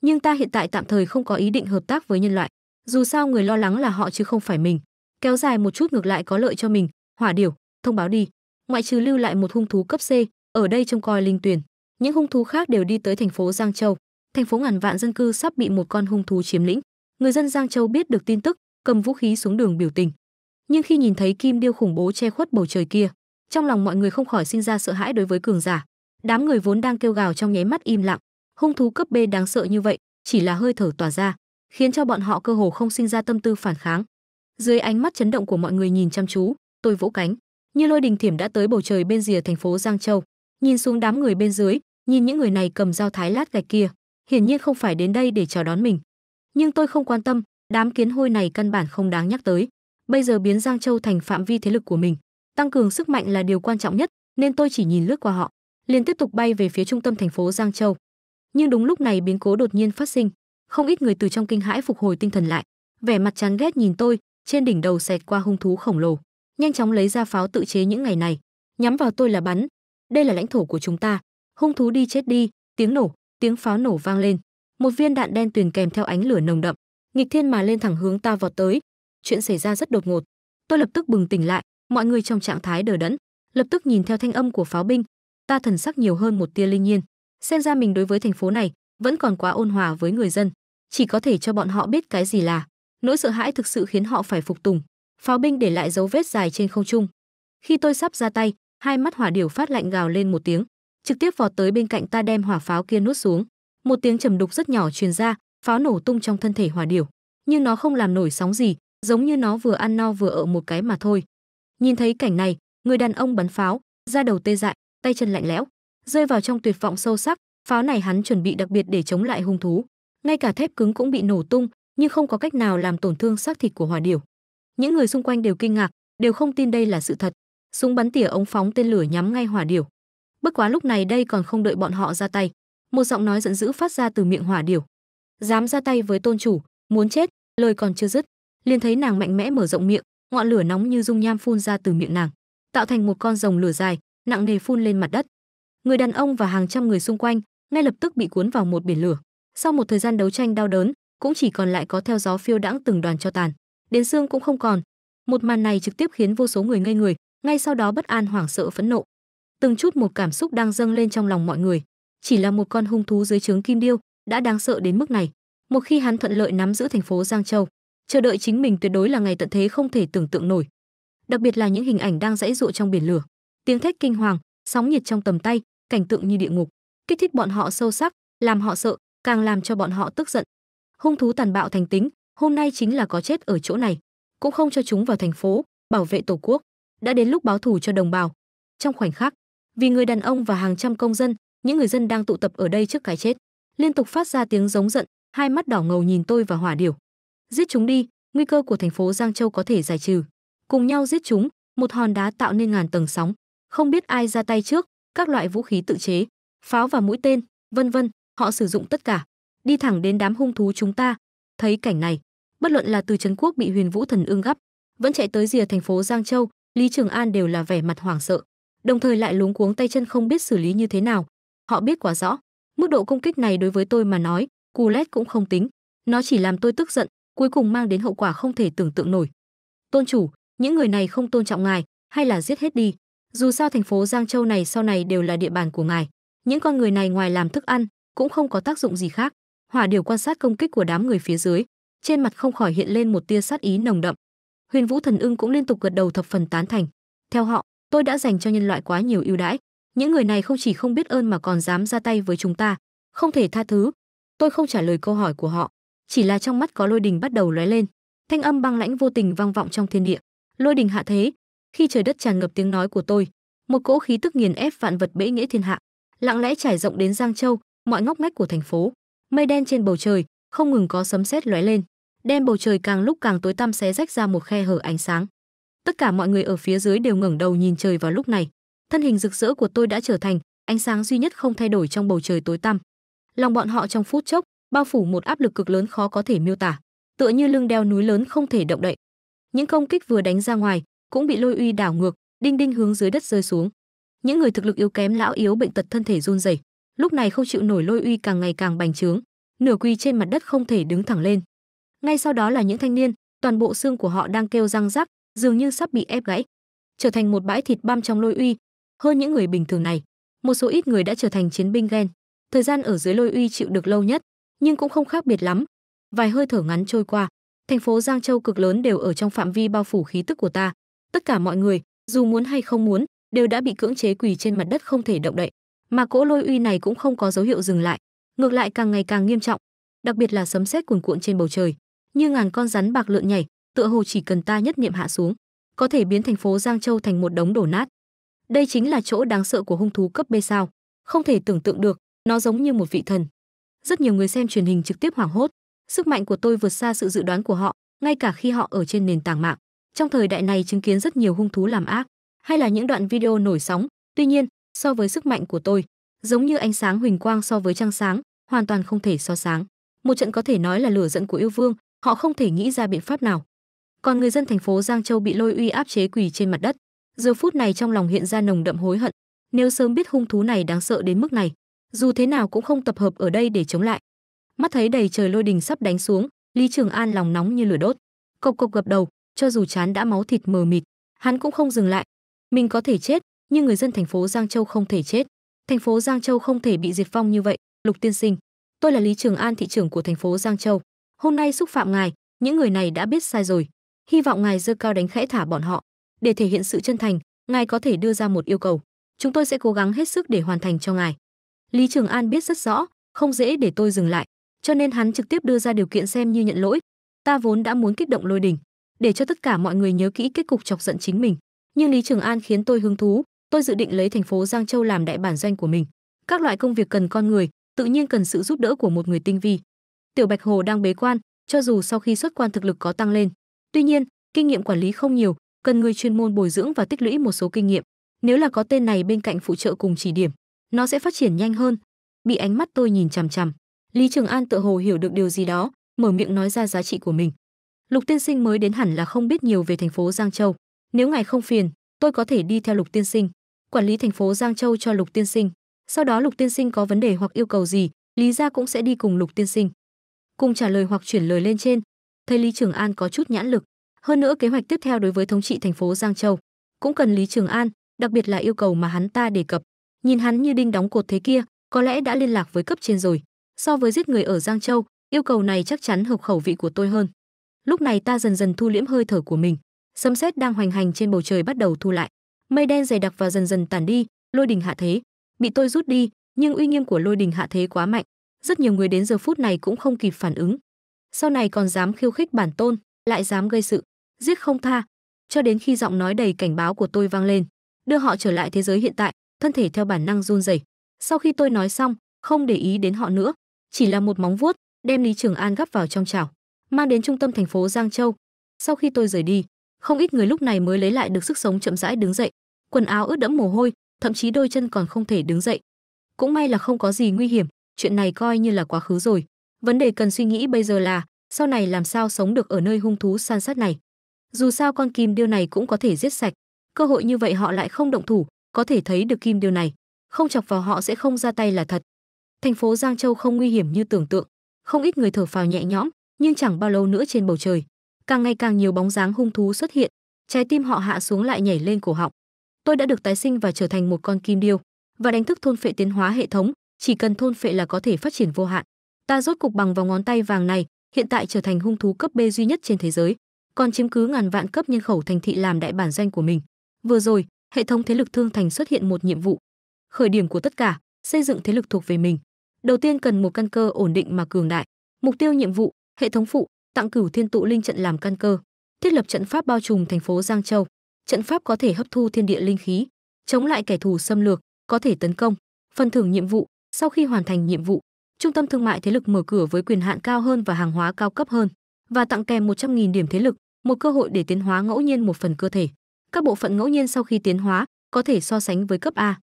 Nhưng ta hiện tại tạm thời không có ý định hợp tác với nhân loại. Dù sao người lo lắng là họ chứ không phải mình. Kéo dài một chút ngược lại có lợi cho mình, hỏa điểu, thông báo đi. Ngoại trừ lưu lại một hung thú cấp C, ở đây trông coi linh tuyển. Những hung thú khác đều đi tới thành phố Giang Châu. Thành phố ngàn vạn dân cư sắp bị một con hung thú chiếm lĩnh. Người dân Giang Châu biết được tin tức, cầm vũ khí xuống đường biểu tình nhưng khi nhìn thấy kim điêu khủng bố che khuất bầu trời kia trong lòng mọi người không khỏi sinh ra sợ hãi đối với cường giả đám người vốn đang kêu gào trong nháy mắt im lặng hung thú cấp b đáng sợ như vậy chỉ là hơi thở tỏa ra khiến cho bọn họ cơ hồ không sinh ra tâm tư phản kháng dưới ánh mắt chấn động của mọi người nhìn chăm chú tôi vỗ cánh như lôi đình thiểm đã tới bầu trời bên rìa thành phố giang châu nhìn xuống đám người bên dưới nhìn những người này cầm dao thái lát gạch kia hiển nhiên không phải đến đây để chào đón mình nhưng tôi không quan tâm đám kiến hôi này căn bản không đáng nhắc tới bây giờ biến Giang Châu thành phạm vi thế lực của mình. Tăng cường sức mạnh là điều quan trọng nhất, nên tôi chỉ nhìn lướt qua họ, liền tiếp tục bay về phía trung tâm thành phố Giang Châu. Nhưng đúng lúc này biến cố đột nhiên phát sinh, không ít người từ trong kinh hãi phục hồi tinh thần lại, vẻ mặt chán ghét nhìn tôi, trên đỉnh đầu xẹt qua hung thú khổng lồ, nhanh chóng lấy ra pháo tự chế những ngày này, nhắm vào tôi là bắn. Đây là lãnh thổ của chúng ta, hung thú đi chết đi, tiếng nổ, tiếng pháo nổ vang lên, một viên đạn đen tuyền kèm theo ánh lửa nồng đậm, nghịch thiên mà lên thẳng hướng ta vọt tới, chuyện xảy ra rất đột ngột tôi lập tức bừng tỉnh lại mọi người trong trạng thái đờ đẫn lập tức nhìn theo thanh âm của pháo binh ta thần sắc nhiều hơn một tia linh nhiên xem ra mình đối với thành phố này vẫn còn quá ôn hòa với người dân chỉ có thể cho bọn họ biết cái gì là nỗi sợ hãi thực sự khiến họ phải phục tùng pháo binh để lại dấu vết dài trên không trung khi tôi sắp ra tay hai mắt hỏa điểu phát lạnh gào lên một tiếng trực tiếp vọt tới bên cạnh ta đem hỏa pháo kia nuốt xuống một tiếng trầm đục rất nhỏ truyền ra pháo nổ tung trong thân thể hỏa điểu nhưng nó không làm nổi sóng gì giống như nó vừa ăn no vừa ở một cái mà thôi. Nhìn thấy cảnh này, người đàn ông bắn pháo, da đầu tê dại, tay chân lạnh lẽo, rơi vào trong tuyệt vọng sâu sắc, pháo này hắn chuẩn bị đặc biệt để chống lại hung thú, ngay cả thép cứng cũng bị nổ tung, nhưng không có cách nào làm tổn thương xác thịt của hỏa điểu. Những người xung quanh đều kinh ngạc, đều không tin đây là sự thật. Súng bắn tỉa ống phóng tên lửa nhắm ngay hỏa điểu. Bất quá lúc này đây còn không đợi bọn họ ra tay, một giọng nói giận dữ phát ra từ miệng hỏa điểu. Dám ra tay với tôn chủ, muốn chết, lời còn chưa dứt, liền thấy nàng mạnh mẽ mở rộng miệng, ngọn lửa nóng như dung nham phun ra từ miệng nàng, tạo thành một con rồng lửa dài, nặng nề phun lên mặt đất. Người đàn ông và hàng trăm người xung quanh ngay lập tức bị cuốn vào một biển lửa. Sau một thời gian đấu tranh đau đớn, cũng chỉ còn lại có theo gió phiêu đãng từng đoàn cho tàn, đến xương cũng không còn. Một màn này trực tiếp khiến vô số người ngây người, ngay sau đó bất an hoảng sợ phẫn nộ. Từng chút một cảm xúc đang dâng lên trong lòng mọi người, chỉ là một con hung thú dưới trướng Kim Điêu, đã đáng sợ đến mức này. Một khi hắn thuận lợi nắm giữ thành phố Giang Châu, chờ đợi chính mình tuyệt đối là ngày tận thế không thể tưởng tượng nổi đặc biệt là những hình ảnh đang dãy dụa trong biển lửa tiếng thét kinh hoàng sóng nhiệt trong tầm tay cảnh tượng như địa ngục kích thích bọn họ sâu sắc làm họ sợ càng làm cho bọn họ tức giận hung thú tàn bạo thành tính hôm nay chính là có chết ở chỗ này cũng không cho chúng vào thành phố bảo vệ tổ quốc đã đến lúc báo thù cho đồng bào trong khoảnh khắc vì người đàn ông và hàng trăm công dân những người dân đang tụ tập ở đây trước cái chết liên tục phát ra tiếng giống giận hai mắt đỏ ngầu nhìn tôi và hỏa điểu giết chúng đi nguy cơ của thành phố giang châu có thể giải trừ cùng nhau giết chúng một hòn đá tạo nên ngàn tầng sóng không biết ai ra tay trước các loại vũ khí tự chế pháo và mũi tên vân vân họ sử dụng tất cả đi thẳng đến đám hung thú chúng ta thấy cảnh này bất luận là từ trấn quốc bị huyền vũ thần ương gắp, vẫn chạy tới rìa thành phố giang châu lý trường an đều là vẻ mặt hoảng sợ đồng thời lại lúng cuống tay chân không biết xử lý như thế nào họ biết quá rõ mức độ công kích này đối với tôi mà nói cù lét cũng không tính nó chỉ làm tôi tức giận cuối cùng mang đến hậu quả không thể tưởng tượng nổi. Tôn chủ, những người này không tôn trọng ngài, hay là giết hết đi. Dù sao thành phố Giang Châu này sau này đều là địa bàn của ngài, những con người này ngoài làm thức ăn, cũng không có tác dụng gì khác. Hỏa điều quan sát công kích của đám người phía dưới, trên mặt không khỏi hiện lên một tia sát ý nồng đậm. Huyền Vũ Thần Ưng cũng liên tục gật đầu thập phần tán thành. Theo họ, tôi đã dành cho nhân loại quá nhiều ưu đãi, những người này không chỉ không biết ơn mà còn dám ra tay với chúng ta, không thể tha thứ. Tôi không trả lời câu hỏi của họ, chỉ là trong mắt có lôi đình bắt đầu lóe lên thanh âm băng lãnh vô tình vang vọng trong thiên địa lôi đình hạ thế khi trời đất tràn ngập tiếng nói của tôi một cỗ khí tức nghiền ép vạn vật bễ nghĩa thiên hạ lặng lẽ trải rộng đến giang châu mọi ngóc ngách của thành phố mây đen trên bầu trời không ngừng có sấm sét lóe lên đem bầu trời càng lúc càng tối tăm xé rách ra một khe hở ánh sáng tất cả mọi người ở phía dưới đều ngẩng đầu nhìn trời vào lúc này thân hình rực rỡ của tôi đã trở thành ánh sáng duy nhất không thay đổi trong bầu trời tối tăm lòng bọn họ trong phút chốc bao phủ một áp lực cực lớn khó có thể miêu tả, tựa như lưng đeo núi lớn không thể động đậy. Những công kích vừa đánh ra ngoài cũng bị lôi uy đảo ngược, đinh đinh hướng dưới đất rơi xuống. Những người thực lực yếu kém lão yếu bệnh tật thân thể run rẩy, lúc này không chịu nổi lôi uy càng ngày càng bành trướng, nửa quy trên mặt đất không thể đứng thẳng lên. Ngay sau đó là những thanh niên, toàn bộ xương của họ đang kêu răng rắc, dường như sắp bị ép gãy, trở thành một bãi thịt băm trong lôi uy. Hơn những người bình thường này, một số ít người đã trở thành chiến binh ghen. Thời gian ở dưới lôi uy chịu được lâu nhất, nhưng cũng không khác biệt lắm. Vài hơi thở ngắn trôi qua, thành phố Giang Châu cực lớn đều ở trong phạm vi bao phủ khí tức của ta. Tất cả mọi người, dù muốn hay không muốn, đều đã bị cưỡng chế quỳ trên mặt đất không thể động đậy, mà cỗ lôi uy này cũng không có dấu hiệu dừng lại, ngược lại càng ngày càng nghiêm trọng, đặc biệt là sấm sét cuồn cuộn trên bầu trời, như ngàn con rắn bạc lượn nhảy, tựa hồ chỉ cần ta nhất niệm hạ xuống, có thể biến thành phố Giang Châu thành một đống đổ nát. Đây chính là chỗ đáng sợ của hung thú cấp B sao? Không thể tưởng tượng được, nó giống như một vị thần, rất nhiều người xem truyền hình trực tiếp hoảng hốt, sức mạnh của tôi vượt xa sự dự đoán của họ, ngay cả khi họ ở trên nền tảng mạng. Trong thời đại này chứng kiến rất nhiều hung thú làm ác, hay là những đoạn video nổi sóng, tuy nhiên, so với sức mạnh của tôi, giống như ánh sáng huỳnh quang so với trăng sáng, hoàn toàn không thể so sáng. Một trận có thể nói là lửa giận của yêu vương, họ không thể nghĩ ra biện pháp nào. Còn người dân thành phố Giang Châu bị lôi uy áp chế quỳ trên mặt đất, giờ phút này trong lòng hiện ra nồng đậm hối hận, nếu sớm biết hung thú này đáng sợ đến mức này, dù thế nào cũng không tập hợp ở đây để chống lại. Mắt thấy đầy trời lôi đình sắp đánh xuống, Lý Trường An lòng nóng như lửa đốt, cộc cộc gập đầu, cho dù chán đã máu thịt mờ mịt, hắn cũng không dừng lại. Mình có thể chết, nhưng người dân thành phố Giang Châu không thể chết. Thành phố Giang Châu không thể bị diệt vong như vậy, Lục tiên sinh, tôi là Lý Trường An thị trưởng của thành phố Giang Châu, hôm nay xúc phạm ngài, những người này đã biết sai rồi, hy vọng ngài dơ cao đánh khẽ thả bọn họ. Để thể hiện sự chân thành, ngài có thể đưa ra một yêu cầu, chúng tôi sẽ cố gắng hết sức để hoàn thành cho ngài. Lý Trường An biết rất rõ, không dễ để tôi dừng lại, cho nên hắn trực tiếp đưa ra điều kiện xem như nhận lỗi. Ta vốn đã muốn kích động lôi đình, để cho tất cả mọi người nhớ kỹ kết cục chọc giận chính mình, nhưng Lý Trường An khiến tôi hứng thú, tôi dự định lấy thành phố Giang Châu làm đại bản doanh của mình. Các loại công việc cần con người, tự nhiên cần sự giúp đỡ của một người tinh vi. Tiểu Bạch Hồ đang bế quan, cho dù sau khi xuất quan thực lực có tăng lên, tuy nhiên, kinh nghiệm quản lý không nhiều, cần người chuyên môn bồi dưỡng và tích lũy một số kinh nghiệm. Nếu là có tên này bên cạnh phụ trợ cùng chỉ điểm, nó sẽ phát triển nhanh hơn bị ánh mắt tôi nhìn chằm chằm lý trường an tự hồ hiểu được điều gì đó mở miệng nói ra giá trị của mình lục tiên sinh mới đến hẳn là không biết nhiều về thành phố giang châu nếu ngài không phiền tôi có thể đi theo lục tiên sinh quản lý thành phố giang châu cho lục tiên sinh sau đó lục tiên sinh có vấn đề hoặc yêu cầu gì lý gia cũng sẽ đi cùng lục tiên sinh cùng trả lời hoặc chuyển lời lên trên thấy lý trường an có chút nhãn lực hơn nữa kế hoạch tiếp theo đối với thống trị thành phố giang châu cũng cần lý trường an đặc biệt là yêu cầu mà hắn ta đề cập Nhìn hắn như đinh đóng cột thế kia, có lẽ đã liên lạc với cấp trên rồi. So với giết người ở Giang Châu, yêu cầu này chắc chắn hợp khẩu vị của tôi hơn. Lúc này ta dần dần thu liễm hơi thở của mình, sấm sét đang hoành hành trên bầu trời bắt đầu thu lại, mây đen dày đặc và dần dần tàn đi, lôi đình hạ thế bị tôi rút đi, nhưng uy nghiêm của lôi đình hạ thế quá mạnh, rất nhiều người đến giờ phút này cũng không kịp phản ứng. Sau này còn dám khiêu khích bản tôn, lại dám gây sự, giết không tha, cho đến khi giọng nói đầy cảnh báo của tôi vang lên, đưa họ trở lại thế giới hiện tại, thân thể theo bản năng run rẩy. Sau khi tôi nói xong, không để ý đến họ nữa, chỉ là một móng vuốt, đem Lý Trường An gấp vào trong chảo, mang đến trung tâm thành phố Giang Châu. Sau khi tôi rời đi, không ít người lúc này mới lấy lại được sức sống chậm rãi đứng dậy, quần áo ướt đẫm mồ hôi, thậm chí đôi chân còn không thể đứng dậy. Cũng may là không có gì nguy hiểm, chuyện này coi như là quá khứ rồi. Vấn đề cần suy nghĩ bây giờ là, sau này làm sao sống được ở nơi hung thú san sát này. Dù sao con kim điêu này cũng có thể giết sạch, cơ hội như vậy họ lại không động thủ, có thể thấy được kim điều này, không chọc vào họ sẽ không ra tay là thật. Thành phố Giang Châu không nguy hiểm như tưởng tượng, không ít người thở phào nhẹ nhõm, nhưng chẳng bao lâu nữa trên bầu trời, càng ngày càng nhiều bóng dáng hung thú xuất hiện, trái tim họ hạ xuống lại nhảy lên cổ họng. Tôi đã được tái sinh và trở thành một con kim điêu, và đánh thức thôn phệ tiến hóa hệ thống, chỉ cần thôn phệ là có thể phát triển vô hạn. Ta rốt cục bằng vào ngón tay vàng này, hiện tại trở thành hung thú cấp B duy nhất trên thế giới, còn chiếm cứ ngàn vạn cấp nhân khẩu thành thị làm đại bản doanh của mình. Vừa rồi, hệ thống thế lực thương thành xuất hiện một nhiệm vụ. Khởi điểm của tất cả, xây dựng thế lực thuộc về mình. Đầu tiên cần một căn cơ ổn định mà cường đại. Mục tiêu nhiệm vụ, hệ thống phụ, tặng cửu thiên tụ linh trận làm căn cơ, thiết lập trận pháp bao trùm thành phố Giang Châu. Trận pháp có thể hấp thu thiên địa linh khí, chống lại kẻ thù xâm lược, có thể tấn công. Phần thưởng nhiệm vụ, sau khi hoàn thành nhiệm vụ, trung tâm thương mại thế lực mở cửa với quyền hạn cao hơn và hàng hóa cao cấp hơn và tặng kèm 100.000 điểm thế lực, một cơ hội để tiến hóa ngẫu nhiên một phần cơ thể các bộ phận ngẫu nhiên sau khi tiến hóa có thể so sánh với cấp A.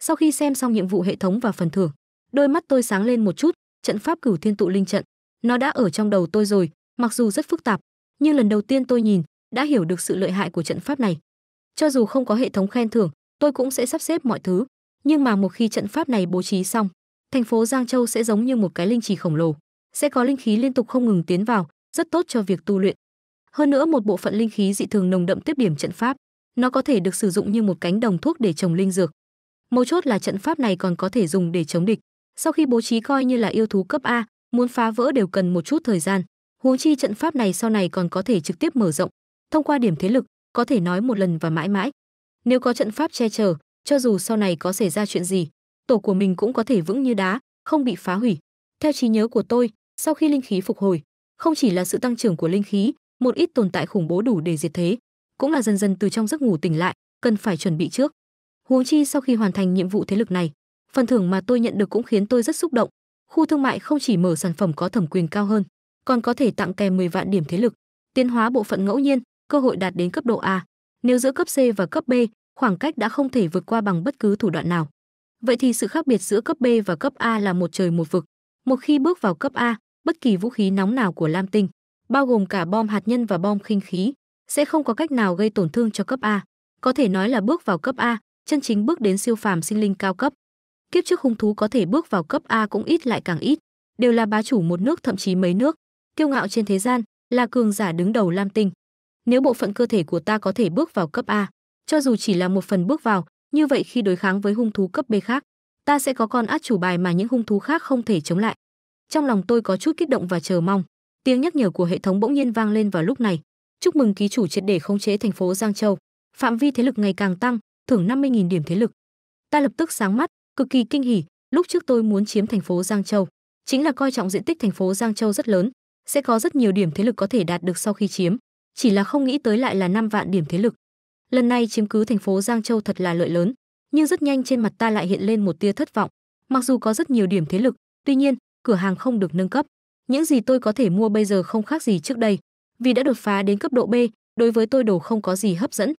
Sau khi xem xong nhiệm vụ hệ thống và phần thưởng, đôi mắt tôi sáng lên một chút, trận pháp cửu thiên tụ linh trận, nó đã ở trong đầu tôi rồi, mặc dù rất phức tạp, nhưng lần đầu tiên tôi nhìn, đã hiểu được sự lợi hại của trận pháp này. Cho dù không có hệ thống khen thưởng, tôi cũng sẽ sắp xếp mọi thứ, nhưng mà một khi trận pháp này bố trí xong, thành phố Giang Châu sẽ giống như một cái linh trì khổng lồ, sẽ có linh khí liên tục không ngừng tiến vào, rất tốt cho việc tu luyện. Hơn nữa một bộ phận linh khí dị thường nồng đậm tiếp điểm trận pháp, nó có thể được sử dụng như một cánh đồng thuốc để trồng linh dược. Mấu chốt là trận pháp này còn có thể dùng để chống địch. Sau khi bố trí coi như là yêu thú cấp A, muốn phá vỡ đều cần một chút thời gian. Huống chi trận pháp này sau này còn có thể trực tiếp mở rộng, thông qua điểm thế lực, có thể nói một lần và mãi mãi. Nếu có trận pháp che chở, cho dù sau này có xảy ra chuyện gì, tổ của mình cũng có thể vững như đá, không bị phá hủy. Theo trí nhớ của tôi, sau khi linh khí phục hồi, không chỉ là sự tăng trưởng của linh khí, một ít tồn tại khủng bố đủ để diệt thế, cũng là dần dần từ trong giấc ngủ tỉnh lại, cần phải chuẩn bị trước. Huống chi sau khi hoàn thành nhiệm vụ thế lực này, phần thưởng mà tôi nhận được cũng khiến tôi rất xúc động. Khu thương mại không chỉ mở sản phẩm có thẩm quyền cao hơn, còn có thể tặng kèm 10 vạn điểm thế lực, tiến hóa bộ phận ngẫu nhiên, cơ hội đạt đến cấp độ A. Nếu giữa cấp C và cấp B, khoảng cách đã không thể vượt qua bằng bất cứ thủ đoạn nào. Vậy thì sự khác biệt giữa cấp B và cấp A là một trời một vực. Một khi bước vào cấp A, bất kỳ vũ khí nóng nào của Lam Tinh, bao gồm cả bom hạt nhân và bom khinh khí, sẽ không có cách nào gây tổn thương cho cấp A. Có thể nói là bước vào cấp A, chân chính bước đến siêu phàm sinh linh cao cấp. Kiếp trước hung thú có thể bước vào cấp A cũng ít lại càng ít, đều là bá chủ một nước thậm chí mấy nước, kiêu ngạo trên thế gian, là cường giả đứng đầu Lam Tinh. Nếu bộ phận cơ thể của ta có thể bước vào cấp A, cho dù chỉ là một phần bước vào, như vậy khi đối kháng với hung thú cấp B khác, ta sẽ có con át chủ bài mà những hung thú khác không thể chống lại. Trong lòng tôi có chút kích động và chờ mong. Tiếng nhắc nhở của hệ thống bỗng nhiên vang lên vào lúc này, chúc mừng ký chủ triệt để khống chế thành phố Giang Châu, phạm vi thế lực ngày càng tăng, thưởng 50.000 điểm thế lực. Ta lập tức sáng mắt, cực kỳ kinh hỉ, lúc trước tôi muốn chiếm thành phố Giang Châu, chính là coi trọng diện tích thành phố Giang Châu rất lớn, sẽ có rất nhiều điểm thế lực có thể đạt được sau khi chiếm, chỉ là không nghĩ tới lại là 5 vạn điểm thế lực. Lần này chiếm cứ thành phố Giang Châu thật là lợi lớn, nhưng rất nhanh trên mặt ta lại hiện lên một tia thất vọng. Mặc dù có rất nhiều điểm thế lực, tuy nhiên, cửa hàng không được nâng cấp. Những gì tôi có thể mua bây giờ không khác gì trước đây, vì đã đột phá đến cấp độ B, đối với tôi đồ không có gì hấp dẫn.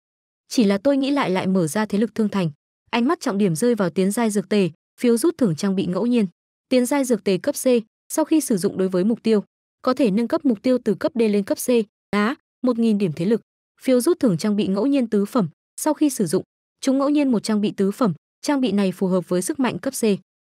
Chỉ là tôi nghĩ lại lại mở ra thế lực thương thành. Ánh mắt trọng điểm rơi vào tiến giai dược tề, phiếu rút thưởng trang bị ngẫu nhiên. Tiến giai dược tề cấp C, sau khi sử dụng đối với mục tiêu, có thể nâng cấp mục tiêu từ cấp D lên cấp C, đá, 1000 điểm thế lực. Phiếu rút thưởng trang bị ngẫu nhiên tứ phẩm, sau khi sử dụng, chúng ngẫu nhiên một trang bị tứ phẩm, trang bị này phù hợp với sức mạnh cấp C,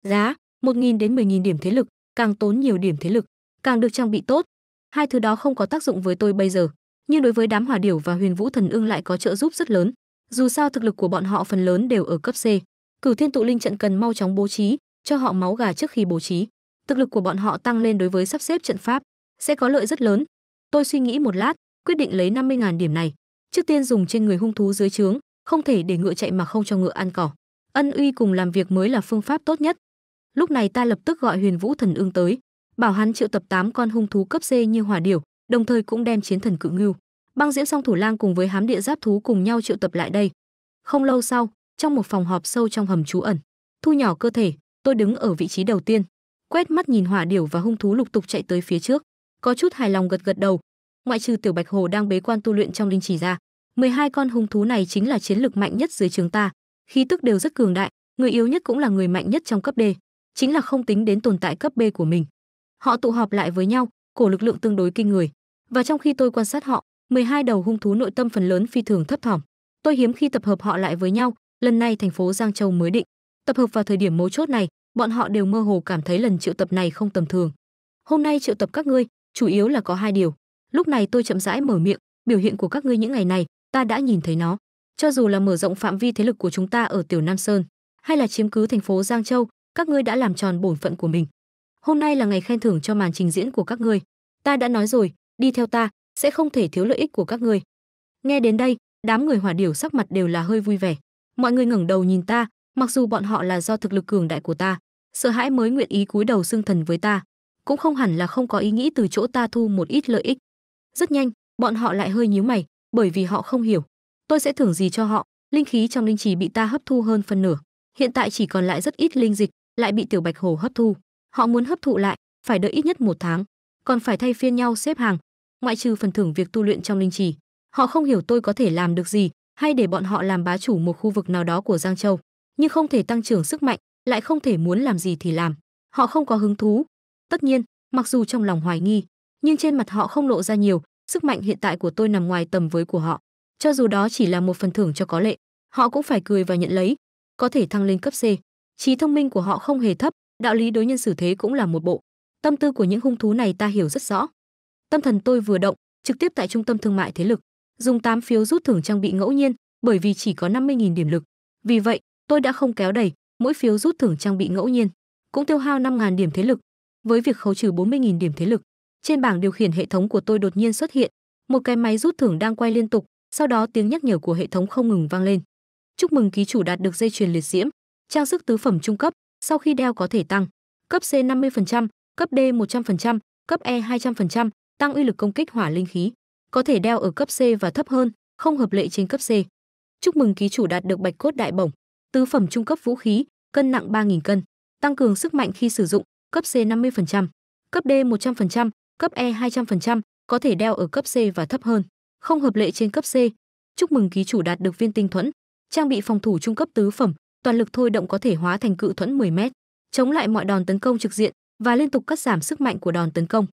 giá 1000 đến 10000 điểm thế lực, càng tốn nhiều điểm thế lực, càng được trang bị tốt, hai thứ đó không có tác dụng với tôi bây giờ nhưng đối với đám hỏa điểu và huyền vũ thần ưng lại có trợ giúp rất lớn dù sao thực lực của bọn họ phần lớn đều ở cấp c cửu thiên tụ linh trận cần mau chóng bố trí cho họ máu gà trước khi bố trí thực lực của bọn họ tăng lên đối với sắp xếp trận pháp sẽ có lợi rất lớn tôi suy nghĩ một lát quyết định lấy 50.000 điểm này trước tiên dùng trên người hung thú dưới trướng không thể để ngựa chạy mà không cho ngựa ăn cỏ ân uy cùng làm việc mới là phương pháp tốt nhất lúc này ta lập tức gọi huyền vũ thần ương tới bảo hắn triệu tập 8 con hung thú cấp C như hỏa điểu, đồng thời cũng đem chiến thần cự ngưu, băng diễm song thủ lang cùng với hám địa giáp thú cùng nhau triệu tập lại đây. Không lâu sau, trong một phòng họp sâu trong hầm trú ẩn, thu nhỏ cơ thể, tôi đứng ở vị trí đầu tiên, quét mắt nhìn hỏa điểu và hung thú lục tục chạy tới phía trước, có chút hài lòng gật gật đầu. Ngoại trừ tiểu bạch hồ đang bế quan tu luyện trong linh chỉ ra, 12 con hung thú này chính là chiến lực mạnh nhất dưới trường ta, khí tức đều rất cường đại, người yếu nhất cũng là người mạnh nhất trong cấp D, chính là không tính đến tồn tại cấp B của mình. Họ tụ họp lại với nhau, cổ lực lượng tương đối kinh người. Và trong khi tôi quan sát họ, 12 đầu hung thú nội tâm phần lớn phi thường thấp thỏm. Tôi hiếm khi tập hợp họ lại với nhau, lần này thành phố Giang Châu mới định. Tập hợp vào thời điểm mấu chốt này, bọn họ đều mơ hồ cảm thấy lần triệu tập này không tầm thường. Hôm nay triệu tập các ngươi, chủ yếu là có hai điều. Lúc này tôi chậm rãi mở miệng, biểu hiện của các ngươi những ngày này, ta đã nhìn thấy nó. Cho dù là mở rộng phạm vi thế lực của chúng ta ở Tiểu Nam Sơn, hay là chiếm cứ thành phố Giang Châu, các ngươi đã làm tròn bổn phận của mình hôm nay là ngày khen thưởng cho màn trình diễn của các ngươi. Ta đã nói rồi, đi theo ta, sẽ không thể thiếu lợi ích của các ngươi. Nghe đến đây, đám người hỏa điểu sắc mặt đều là hơi vui vẻ. Mọi người ngẩng đầu nhìn ta, mặc dù bọn họ là do thực lực cường đại của ta, sợ hãi mới nguyện ý cúi đầu xương thần với ta, cũng không hẳn là không có ý nghĩ từ chỗ ta thu một ít lợi ích. Rất nhanh, bọn họ lại hơi nhíu mày, bởi vì họ không hiểu, tôi sẽ thưởng gì cho họ, linh khí trong linh trì bị ta hấp thu hơn phân nửa, hiện tại chỉ còn lại rất ít linh dịch, lại bị tiểu bạch hồ hấp thu. Họ muốn hấp thụ lại, phải đợi ít nhất một tháng, còn phải thay phiên nhau xếp hàng, ngoại trừ phần thưởng việc tu luyện trong linh trì. Họ không hiểu tôi có thể làm được gì, hay để bọn họ làm bá chủ một khu vực nào đó của Giang Châu, nhưng không thể tăng trưởng sức mạnh, lại không thể muốn làm gì thì làm. Họ không có hứng thú. Tất nhiên, mặc dù trong lòng hoài nghi, nhưng trên mặt họ không lộ ra nhiều, sức mạnh hiện tại của tôi nằm ngoài tầm với của họ. Cho dù đó chỉ là một phần thưởng cho có lệ, họ cũng phải cười và nhận lấy, có thể thăng lên cấp C. Trí thông minh của họ không hề thấp, đạo lý đối nhân xử thế cũng là một bộ. Tâm tư của những hung thú này ta hiểu rất rõ. Tâm thần tôi vừa động, trực tiếp tại trung tâm thương mại thế lực, dùng 8 phiếu rút thưởng trang bị ngẫu nhiên, bởi vì chỉ có 50.000 điểm lực. Vì vậy, tôi đã không kéo đẩy, mỗi phiếu rút thưởng trang bị ngẫu nhiên cũng tiêu hao 5.000 điểm thế lực. Với việc khấu trừ 40.000 điểm thế lực, trên bảng điều khiển hệ thống của tôi đột nhiên xuất hiện một cái máy rút thưởng đang quay liên tục, sau đó tiếng nhắc nhở của hệ thống không ngừng vang lên. Chúc mừng ký chủ đạt được dây chuyền liệt diễm, trang sức tứ phẩm trung cấp, sau khi đeo có thể tăng cấp C 50%, cấp D 100%, cấp E 200%, tăng uy lực công kích hỏa linh khí. Có thể đeo ở cấp C và thấp hơn, không hợp lệ trên cấp C. Chúc mừng ký chủ đạt được bạch cốt đại bổng, tứ phẩm trung cấp vũ khí, cân nặng 3.000 cân, tăng cường sức mạnh khi sử dụng, cấp C 50%, cấp D 100%, cấp E 200%, có thể đeo ở cấp C và thấp hơn, không hợp lệ trên cấp C. Chúc mừng ký chủ đạt được viên tinh thuẫn, trang bị phòng thủ trung cấp tứ phẩm, toàn lực thôi động có thể hóa thành cự thuẫn 10 mét, chống lại mọi đòn tấn công trực diện và liên tục cắt giảm sức mạnh của đòn tấn công.